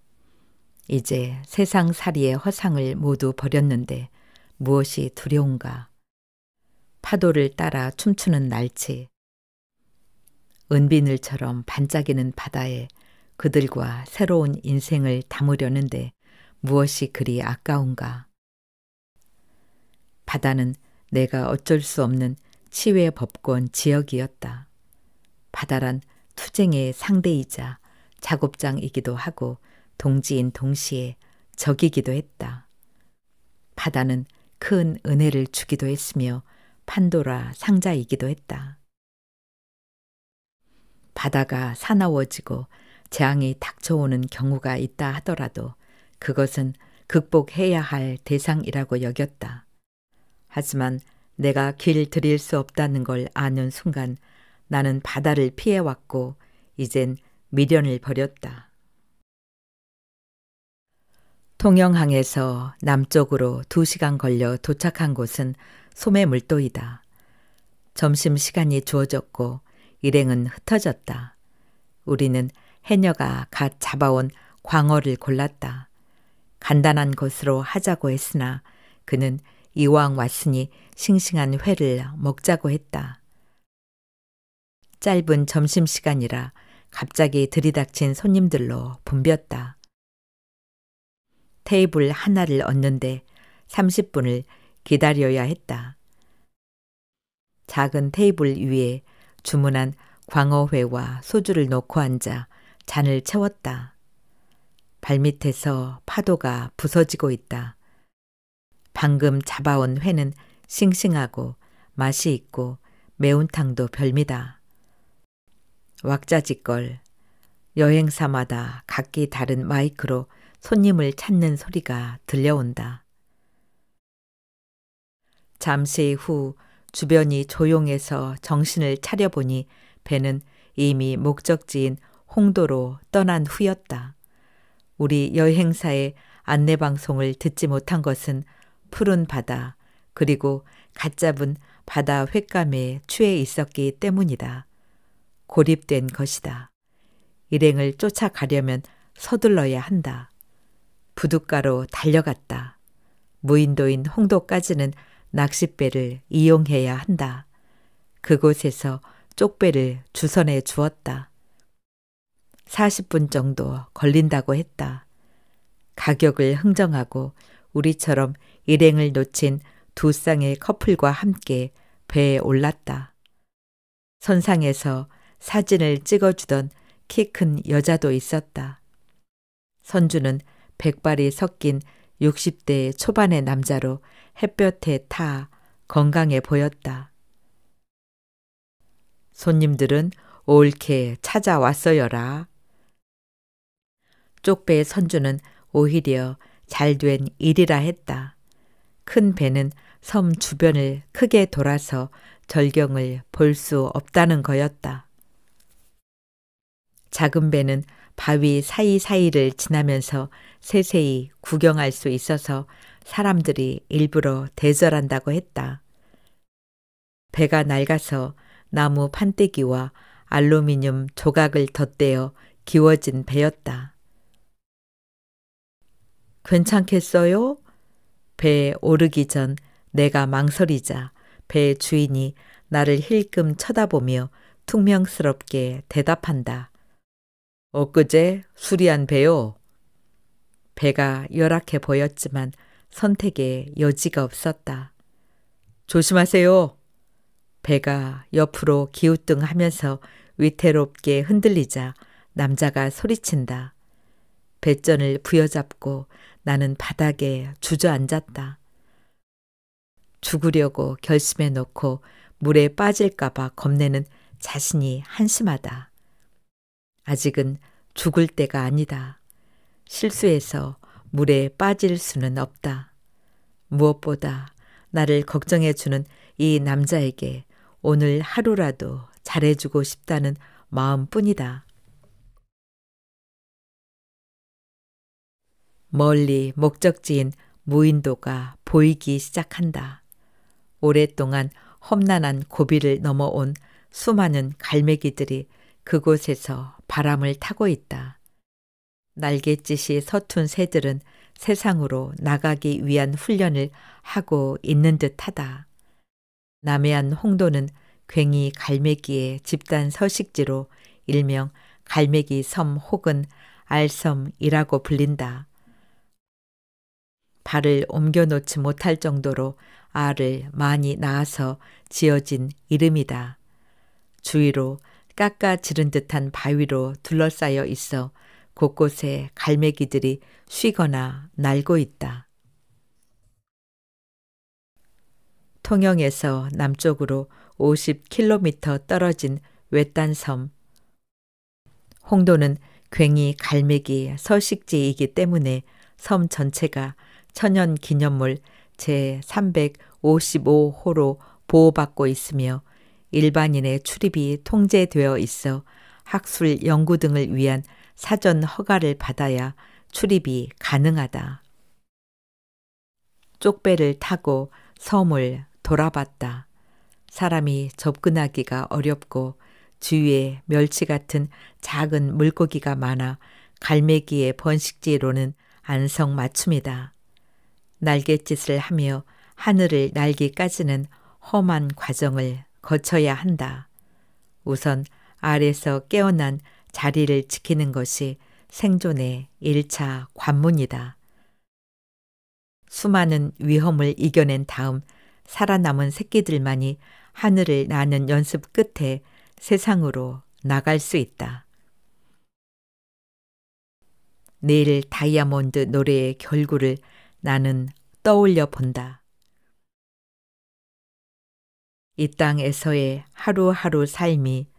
이제 세상 사리의 허상을 모두 버렸는데 무엇이 두려운가. 파도를 따라 춤추는 날치. 은비늘처럼 반짝이는 바다에 그들과 새로운 인생을 담으려는데 무엇이 그리 아까운가. 바다는 내가 어쩔 수 없는 치외 법권 지역이었다. 바다란 투쟁의 상대이자 작업장이기도 하고 동지인 동시에 적이기도 했다. 바다는 큰 은혜를 주기도 했으며 판도라 상자이기도 했다. 바다가 사나워지고 재앙이 닥쳐오는 경우가 있다 하더라도 그것은 극복해야 할 대상이라고 여겼다. 하지만 내가 길 들일 수 없다는 걸 아는 순간 나는 바다를 피해왔고 이젠 미련을 버렸다. 통영항에서 남쪽으로 두시간 걸려 도착한 곳은 소매물도이다. 점심시간이 주어졌고 일행은 흩어졌다. 우리는 해녀가 갓 잡아온 광어를 골랐다. 간단한 것으로 하자고 했으나 그는 이왕 왔으니 싱싱한 회를 먹자고 했다. 짧은 점심시간이라 갑자기 들이닥친 손님들로 붐볐다. 테이블 하나를 얻는데 30분을 기다려야 했다. 작은 테이블 위에 주문한 광어회와 소주를 놓고 앉아 잔을 채웠다. 발밑에서 파도가 부서지고 있다. 방금 잡아온 회는 싱싱하고 맛이 있고 매운탕도 별미다. 왁자지껄 여행사마다 각기 다른 마이크로 손님을 찾는 소리가 들려온다. 잠시 후 주변이 조용해서 정신을 차려보니 배는 이미 목적지인 홍도로 떠난 후였다. 우리 여행사의 안내 방송을 듣지 못한 것은 푸른 바다 그리고 갓 잡은 바다 횟감에 취해 있었기 때문이다. 고립된 것이다. 일행을 쫓아가려면 서둘러야 한다. 부둣가로 달려갔다. 무인도인 홍도까지는 낚싯배를 이용해야 한다. 그곳에서 쪽배를 주선해 주었다. 40분 정도 걸린다고 했다. 가격을 흥정하고 우리처럼 일행을 놓친 두 쌍의 커플과 함께 배에 올랐다. 선상에서 사진을 찍어주던 키 큰 여자도 있었다. 선주는 백발이 섞인 60대 초반의 남자로 햇볕에 타 건강해 보였다. 손님들은 올케 찾아왔어요라. 쪽배의 선주는 오히려 잘 된 일이라 했다. 큰 배는 섬 주변을 크게 돌아서 절경을 볼 수 없다는 거였다. 작은 배는 바위 사이사이를 지나면서 세세히 구경할 수 있어서 사람들이 일부러 대절한다고 했다. 배가 낡아서 나무 판때기와 알루미늄 조각을 덧대어 기워진 배였다. 괜찮겠어요? 배에 오르기 전 내가 망설이자 배 주인이 나를 힐끔 쳐다보며 퉁명스럽게 대답한다. 엊그제 수리한 배요. 배가 열악해 보였지만 선택에 여지가 없었다. 조심하세요. 배가 옆으로 기우뚱하면서 위태롭게 흔들리자 남자가 소리친다. 배전을 부여잡고 나는 바닥에 주저앉았다. 죽으려고 결심해 놓고 물에 빠질까봐 겁내는 자신이 한심하다. 아직은 죽을 때가 아니다. 실수해서 물에 빠질 수는 없다. 무엇보다 나를 걱정해주는 이 남자에게 오늘 하루라도 잘해주고 싶다는 마음뿐이다. 멀리 목적지인 무인도가 보이기 시작한다. 오랫동안 험난한 고비를 넘어온 수많은 갈매기들이 그곳에서 바람을 타고 있다. 날갯짓이 서툰 새들은 세상으로 나가기 위한 훈련을 하고 있는 듯하다. 남해안 홍도는 괭이 갈매기의 집단 서식지로 일명 갈매기 섬 혹은 알섬이라고 불린다. 발을 옮겨놓지 못할 정도로 알을 많이 낳아서 지어진 이름이다. 주위로 깎아 지른 듯한 바위로 둘러싸여 있어 곳곳에 갈매기들이 쉬거나 날고 있다. 통영에서 남쪽으로 50km 떨어진 외딴 섬. 홍도는 괭이 갈매기 서식지이기 때문에 섬 전체가 천연 기념물 제355호로 보호받고 있으며 일반인의 출입이 통제되어 있어 학술 연구 등을 위한 사전 허가를 받아야 출입이 가능하다. 쪽배를 타고 섬을 돌아봤다. 사람이 접근하기가 어렵고 주위에 멸치 같은 작은 물고기가 많아 갈매기의 번식지로는 안성맞춤이다. 날갯짓을 하며 하늘을 날기까지는 험한 과정을 거쳐야 한다. 우선 알에서 깨어난 자리를 지키는 것이 생존의 1차 관문이다. 수많은 위험을 이겨낸 다음 살아남은 새끼들만이 하늘을 나는 연습 끝에 세상으로 나갈 수 있다. 내일 다이아몬드 노래의 결구를 나는 떠올려 본다. 이 땅에서의 하루하루 삶이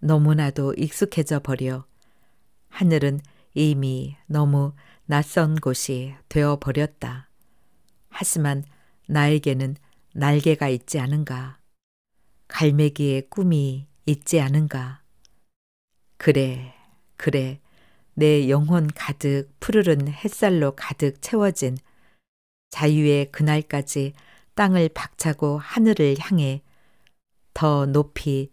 너무나도 익숙해져 버려 하늘은 이미 너무 낯선 곳이 되어 버렸다. 하지만 나에게는 날개가 있지 않은가. 갈매기의 꿈이 있지 않은가. 그래, 그래, 내 영혼 가득 푸르른 햇살로 가득 채워진 자유의 그날까지 땅을 박차고 하늘을 향해 더 높이,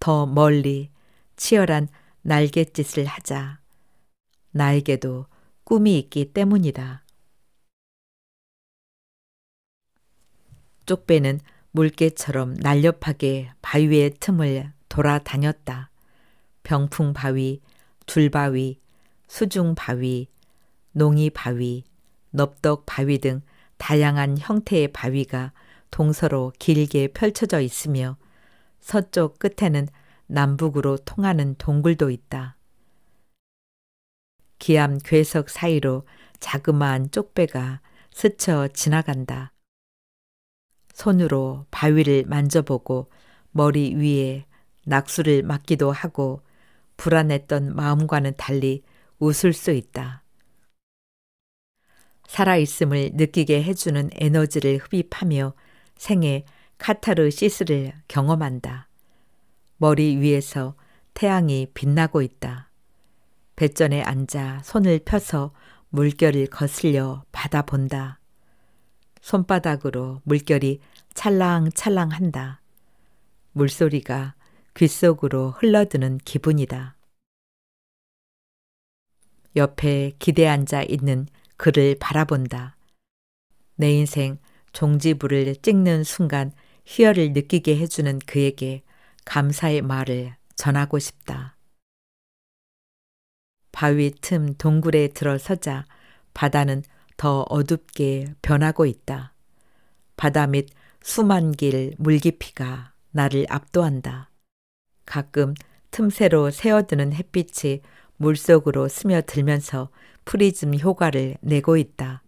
더 멀리 치열한 날갯짓을 하자. 나에게도 꿈이 있기 때문이다. 쪽배는 물개처럼 날렵하게 바위의 틈을 돌아다녔다. 병풍바위, 둘바위, 수중 바위, 농이 바위, 넓덕 바위 등 다양한 형태의 바위가 동서로 길게 펼쳐져 있으며 서쪽 끝에는 남북으로 통하는 동굴도 있다. 기암 괴석 사이로 자그마한 쪽배가 스쳐 지나간다. 손으로 바위를 만져보고 머리 위에 낙수를 맞기도 하고 불안했던 마음과는 달리 웃을 수 있다. 살아있음을 느끼게 해주는 에너지를 흡입하며 생애 카타르시스를 경험한다. 머리 위에서 태양이 빛나고 있다. 배전에 앉아 손을 펴서 물결을 거슬려 받아본다. 손바닥으로 물결이 찰랑찰랑한다. 물소리가 귓속으로 흘러드는 기분이다. 옆에 기대앉아 있는 그를 바라본다. 내 인생 종지부를 찍는 순간 희열을 느끼게 해주는 그에게 감사의 말을 전하고 싶다. 바위 틈 동굴에 들어서자 바다는 더 어둡게 변하고 있다. 바다 밑 수만 길 물기피가 나를 압도한다. 가끔 틈새로 새어드는 햇빛이 물속으로 스며들면서 프리즘 효과를 내고 있다.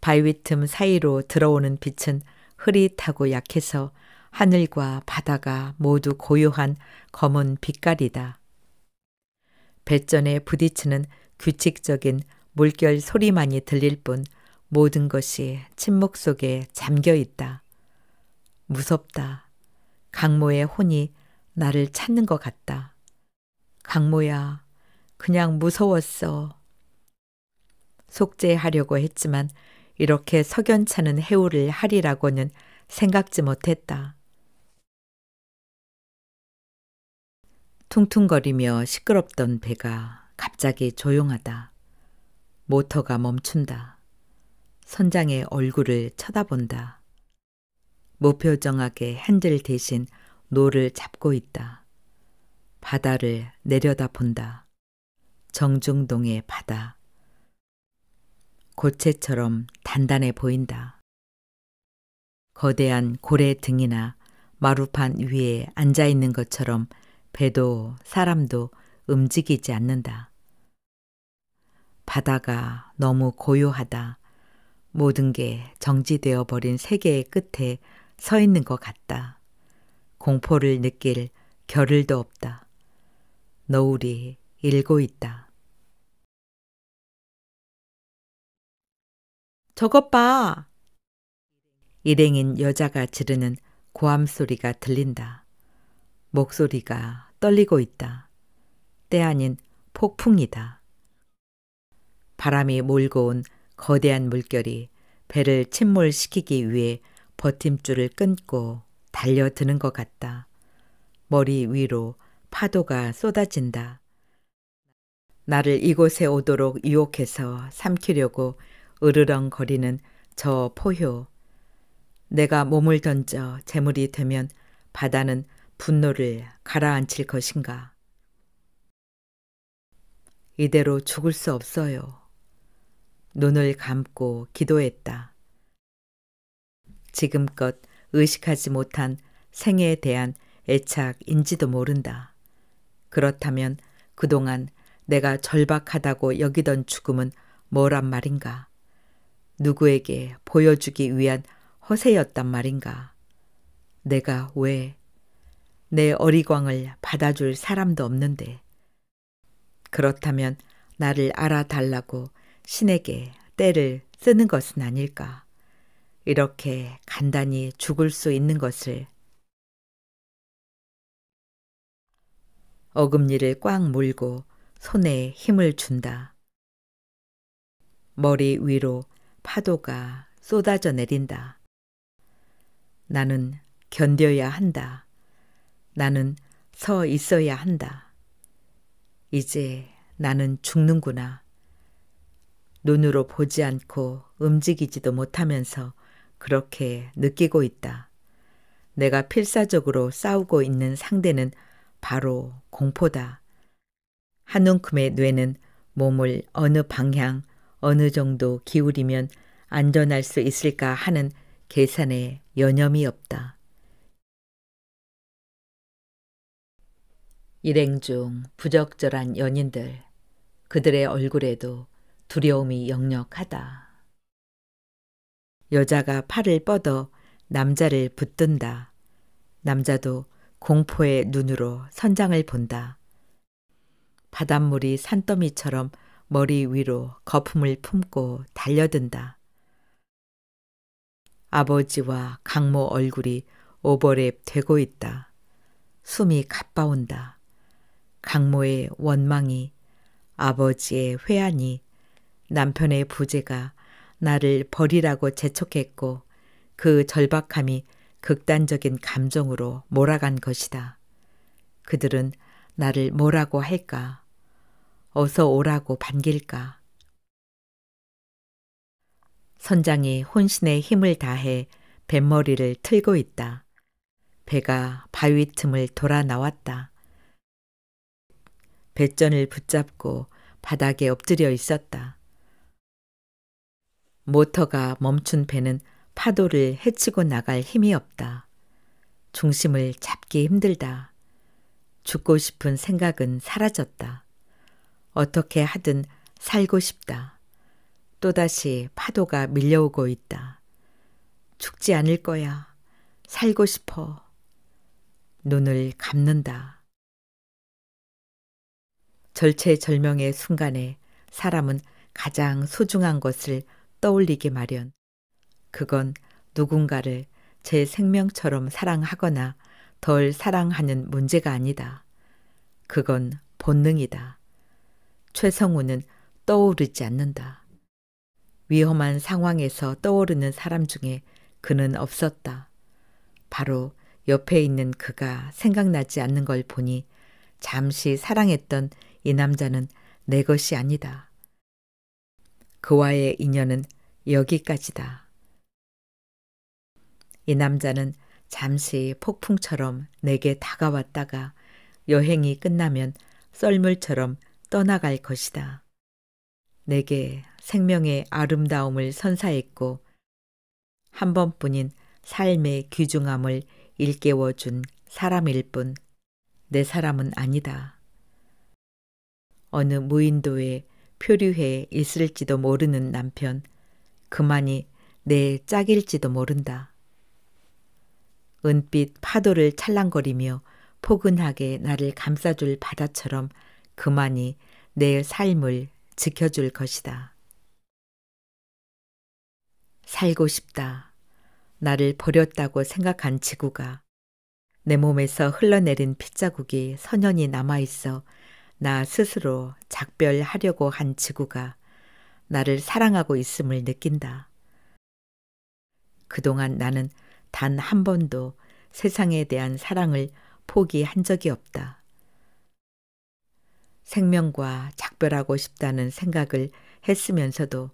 바위 틈 사이로 들어오는 빛은 흐릿하고 약해서 하늘과 바다가 모두 고요한 검은 빛깔이다. 배전에 부딪히는 규칙적인 물결 소리만이 들릴 뿐 모든 것이 침묵 속에 잠겨 있다. 무섭다. 강모의 혼이 나를 찾는 것 같다. 강모야, 그냥 무서웠어. 속죄하려고 했지만 이렇게 석연찮은 해우를 하리라고는 생각지 못했다. 퉁퉁거리며 시끄럽던 배가 갑자기 조용하다. 모터가 멈춘다. 선장의 얼굴을 쳐다본다. 무표정하게 핸들 대신 노를 잡고 있다. 바다를 내려다본다. 정중동의 바다. 고체처럼 단단해 보인다. 거대한 고래 등이나 마루판 위에 앉아 있는 것처럼 배도 사람도 움직이지 않는다. 바다가 너무 고요하다. 모든 게 정지되어 버린 세계의 끝에 서 있는 것 같다. 공포를 느낄 겨를도 없다. 노을이 일고 있다. 저것 봐! 일행인 여자가 지르는 고함 소리가 들린다. 목소리가 떨리고 있다. 때 아닌 폭풍이다. 바람이 몰고 온 거대한 물결이 배를 침몰시키기 위해 버팀줄을 끊고 달려드는 것 같다. 머리 위로 파도가 쏟아진다. 나를 이곳에 오도록 유혹해서 삼키려고 으르렁거리는 저 포효. 내가 몸을 던져 재물이 되면 바다는 분노를 가라앉힐 것인가. 이대로 죽을 수 없어요. 눈을 감고 기도했다. 지금껏 의식하지 못한 생애에 대한 애착인지도 모른다. 그렇다면 그동안 내가 절박하다고 여기던 죽음은 뭐란 말인가? 누구에게 보여주기 위한 허세였단 말인가? 내가 왜 내 어리광을 받아줄 사람도 없는데 그렇다면 나를 알아달라고 신에게 때를 쓰는 것은 아닐까? 이렇게 간단히 죽을 수 있는 것을 어금니를 꽉 물고 손에 힘을 준다. 머리 위로 파도가 쏟아져 내린다. 나는 견뎌야 한다. 나는 서 있어야 한다. 이제 나는 죽는구나. 눈으로 보지 않고 움직이지도 못하면서 그렇게 느끼고 있다. 내가 필사적으로 싸우고 있는 상대는 바로 공포다. 한 움큼의 뇌는 몸을 어느 방향, 어느 정도 기울이면 안전할 수 있을까 하는 계산에 여념이 없다. 일행 중 부적절한 연인들, 그들의 얼굴에도 두려움이 역력하다. 여자가 팔을 뻗어 남자를 붙든다. 남자도 공포의 눈으로 선장을 본다. 바닷물이 산더미처럼 머리 위로 거품을 품고 달려든다. 아버지와 강모 얼굴이 오버랩 되고 있다. 숨이 가빠온다. 강모의 원망이 아버지의 회한이 남편의 부재가 나를 버리라고 재촉했고 그 절박함이 극단적인 감정으로 몰아간 것이다. 그들은 나를 뭐라고 할까? 어서 오라고 반길까? 선장이 혼신의 힘을 다해 뱃머리를 틀고 있다. 배가 바위 틈을 돌아 나왔다. 배전을 붙잡고 바닥에 엎드려 있었다. 모터가 멈춘 배는 파도를 헤치고 나갈 힘이 없다. 중심을 잡기 힘들다. 죽고 싶은 생각은 사라졌다. 어떻게 하든 살고 싶다. 또다시 파도가 밀려오고 있다. 죽지 않을 거야. 살고 싶어. 눈을 감는다. 절체절명의 순간에 사람은 가장 소중한 것을 떠올리게 마련. 그건 누군가를 제 생명처럼 사랑하거나 덜 사랑하는 문제가 아니다. 그건 본능이다. 최성우는 떠오르지 않는다. 위험한 상황에서 떠오르는 사람 중에 그는 없었다. 바로 옆에 있는 그가 생각나지 않는 걸 보니 잠시 사랑했던 이 남자는 내 것이 아니다. 그와의 인연은 여기까지다. 이 남자는 잠시 폭풍처럼 내게 다가왔다가 여행이 끝나면 썰물처럼 떠나갈 것이다. 내게 생명의 아름다움을 선사했고 한 번뿐인 삶의 귀중함을 일깨워 준 사람일 뿐 내 사람은 아니다. 어느 무인도에 표류해 있을지도 모르는 남편, 그만이 내 짝일지도 모른다. 은빛 파도를 찰랑거리며 포근하게 나를 감싸줄 바다처럼 그만이 내 삶을 지켜줄 것이다. 살고 싶다. 나를 버렸다고 생각한 지구가 내 몸에서 흘러내린 핏자국이 선연히 남아있어 나 스스로 작별하려고 한 지구가 나를 사랑하고 있음을 느낀다. 그동안 나는 단한 번도 세상에 대한 사랑을 포기한 적이 없다. 생명과 작별하고 싶다는 생각을 했으면서도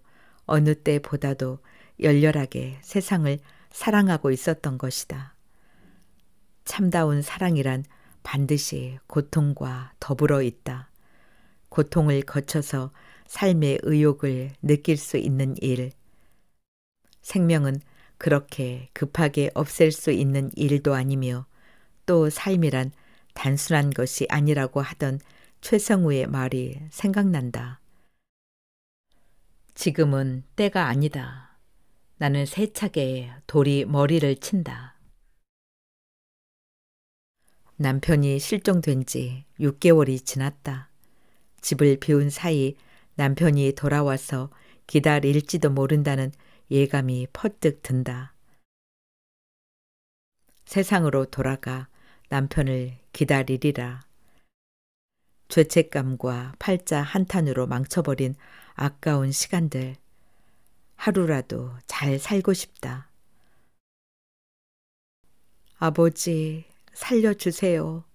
어느 때보다도 열렬하게 세상을 사랑하고 있었던 것이다. 참다운 사랑이란 반드시 고통과 더불어 있다. 고통을 거쳐서 삶의 의욕을 느낄 수 있는 일. 생명은 그렇게 급하게 없앨 수 있는 일도 아니며 또 삶이란 단순한 것이 아니라고 하던 최성우의 말이 생각난다. 지금은 때가 아니다. 나는 세차게 돌이 머리를 친다. 남편이 실종된 지 6개월이 지났다. 집을 비운 사이 남편이 돌아와서 기다릴지도 모른다는 예감이 퍼뜩 든다. 세상으로 돌아가 남편을 기다리리라. 죄책감과 팔자 한탄으로 망쳐버린 아까운 시간들. 하루라도 잘 살고 싶다. 아버지, 살려주세요.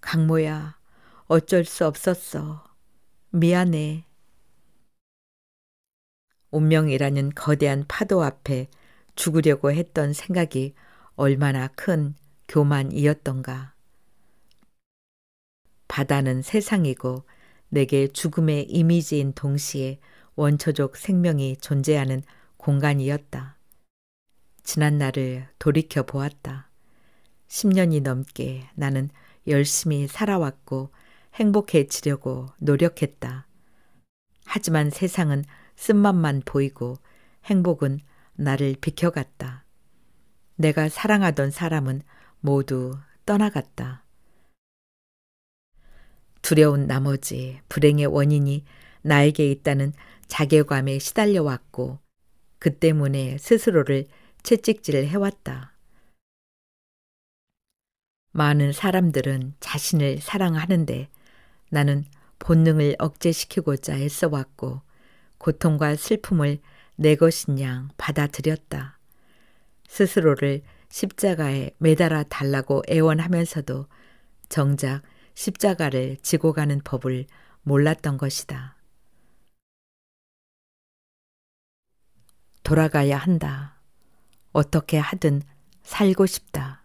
강모야, 어쩔 수 없었어. 미안해. 운명이라는 거대한 파도 앞에 죽으려고 했던 생각이 얼마나 큰 교만이었던가. 바다는 세상이고 내게 죽음의 이미지인 동시에 원초적 생명이 존재하는 공간이었다. 지난 날을 돌이켜 보았다. 10년이 넘게 나는 열심히 살아왔고 행복해지려고 노력했다. 하지만 세상은 쓴맛만 보이고 행복은 나를 비켜갔다. 내가 사랑하던 사람은 모두 떠나갔다. 두려운 나머지 불행의 원인이 나에게 있다는 자괴감에 시달려왔고 그 때문에 스스로를 채찍질 해왔다. 많은 사람들은 자신을 사랑하는데 나는 본능을 억제시키고자 애써왔고 고통과 슬픔을 내 것인 양 받아들였다. 스스로를 십자가에 매달아 달라고 애원하면서도 정작 십자가를 지고 가는 법을 몰랐던 것이다. 돌아가야 한다. 어떻게 하든 살고 싶다.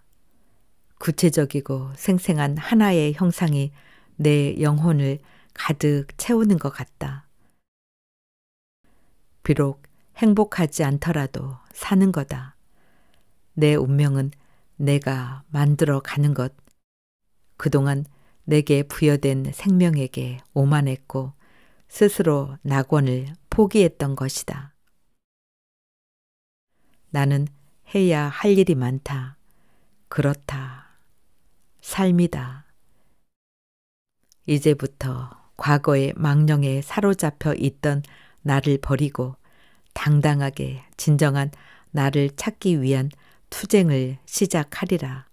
구체적이고 생생한 하나의 형상이 내 영혼을 가득 채우는 것 같다. 비록 행복하지 않더라도 사는 거다. 내 운명은 내가 만들어 가는 것. 그동안 내게 부여된 생명에게 오만했고 스스로 낙원을 포기했던 것이다. 나는 해야 할 일이 많다. 그렇다. 삶이다. 이제부터 과거의 망령에 사로잡혀 있던 나를 버리고 당당하게 진정한 나를 찾기 위한 투쟁을 시작하리라.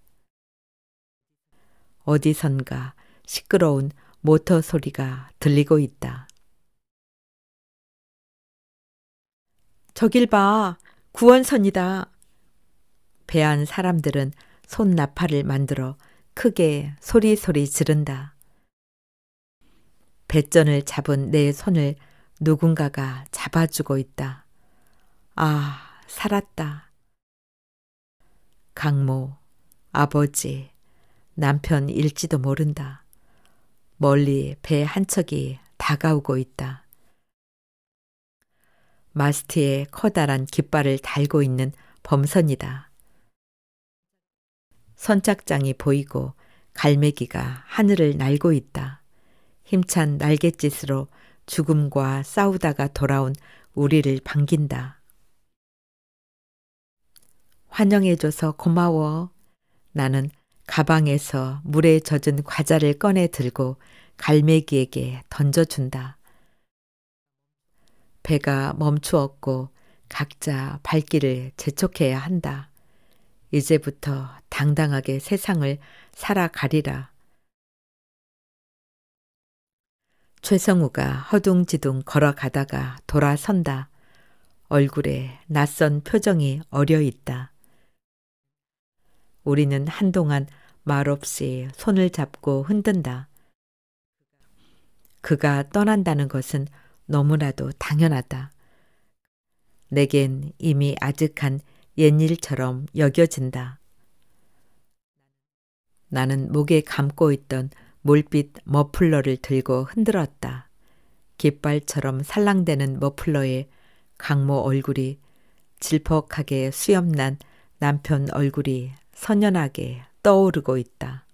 어디선가 시끄러운 모터 소리가 들리고 있다. 저길 봐. 구원선이다. 배안 사람들은 손 나팔을 만들어 크게 소리소리 지른다. 배전을 잡은 내 손을 누군가가 잡아주고 있다. 아, 살았다. 강모, 아버지, 남편 일지도 모른다. 멀리 배 한 척이 다가오고 있다. 마스트에 커다란 깃발을 달고 있는 범선이다. 선착장이 보이고 갈매기가 하늘을 날고 있다. 힘찬 날갯짓으로 죽음과 싸우다가 돌아온 우리를 반긴다. 환영해줘서 고마워. 나는 가방에서 물에 젖은 과자를 꺼내 들고 갈매기에게 던져준다. 배가 멈추었고 각자 발길을 재촉해야 한다. 이제부터 당당하게 세상을 살아가리라. 최성우가 허둥지둥 걸어가다가 돌아선다. 얼굴에 낯선 표정이 어려 있다. 우리는 한동안 말없이 손을 잡고 흔든다. 그가 떠난다는 것은 너무나도 당연하다. 내겐 이미 아득한 옛일처럼 여겨진다. 나는 목에 감고 있던 몰빛 머플러를 들고 흔들었다. 깃발처럼 살랑대는 머플러에 강모 얼굴이 질퍽하게 수염난 남편 얼굴이 선연하게 떠오르고 있다.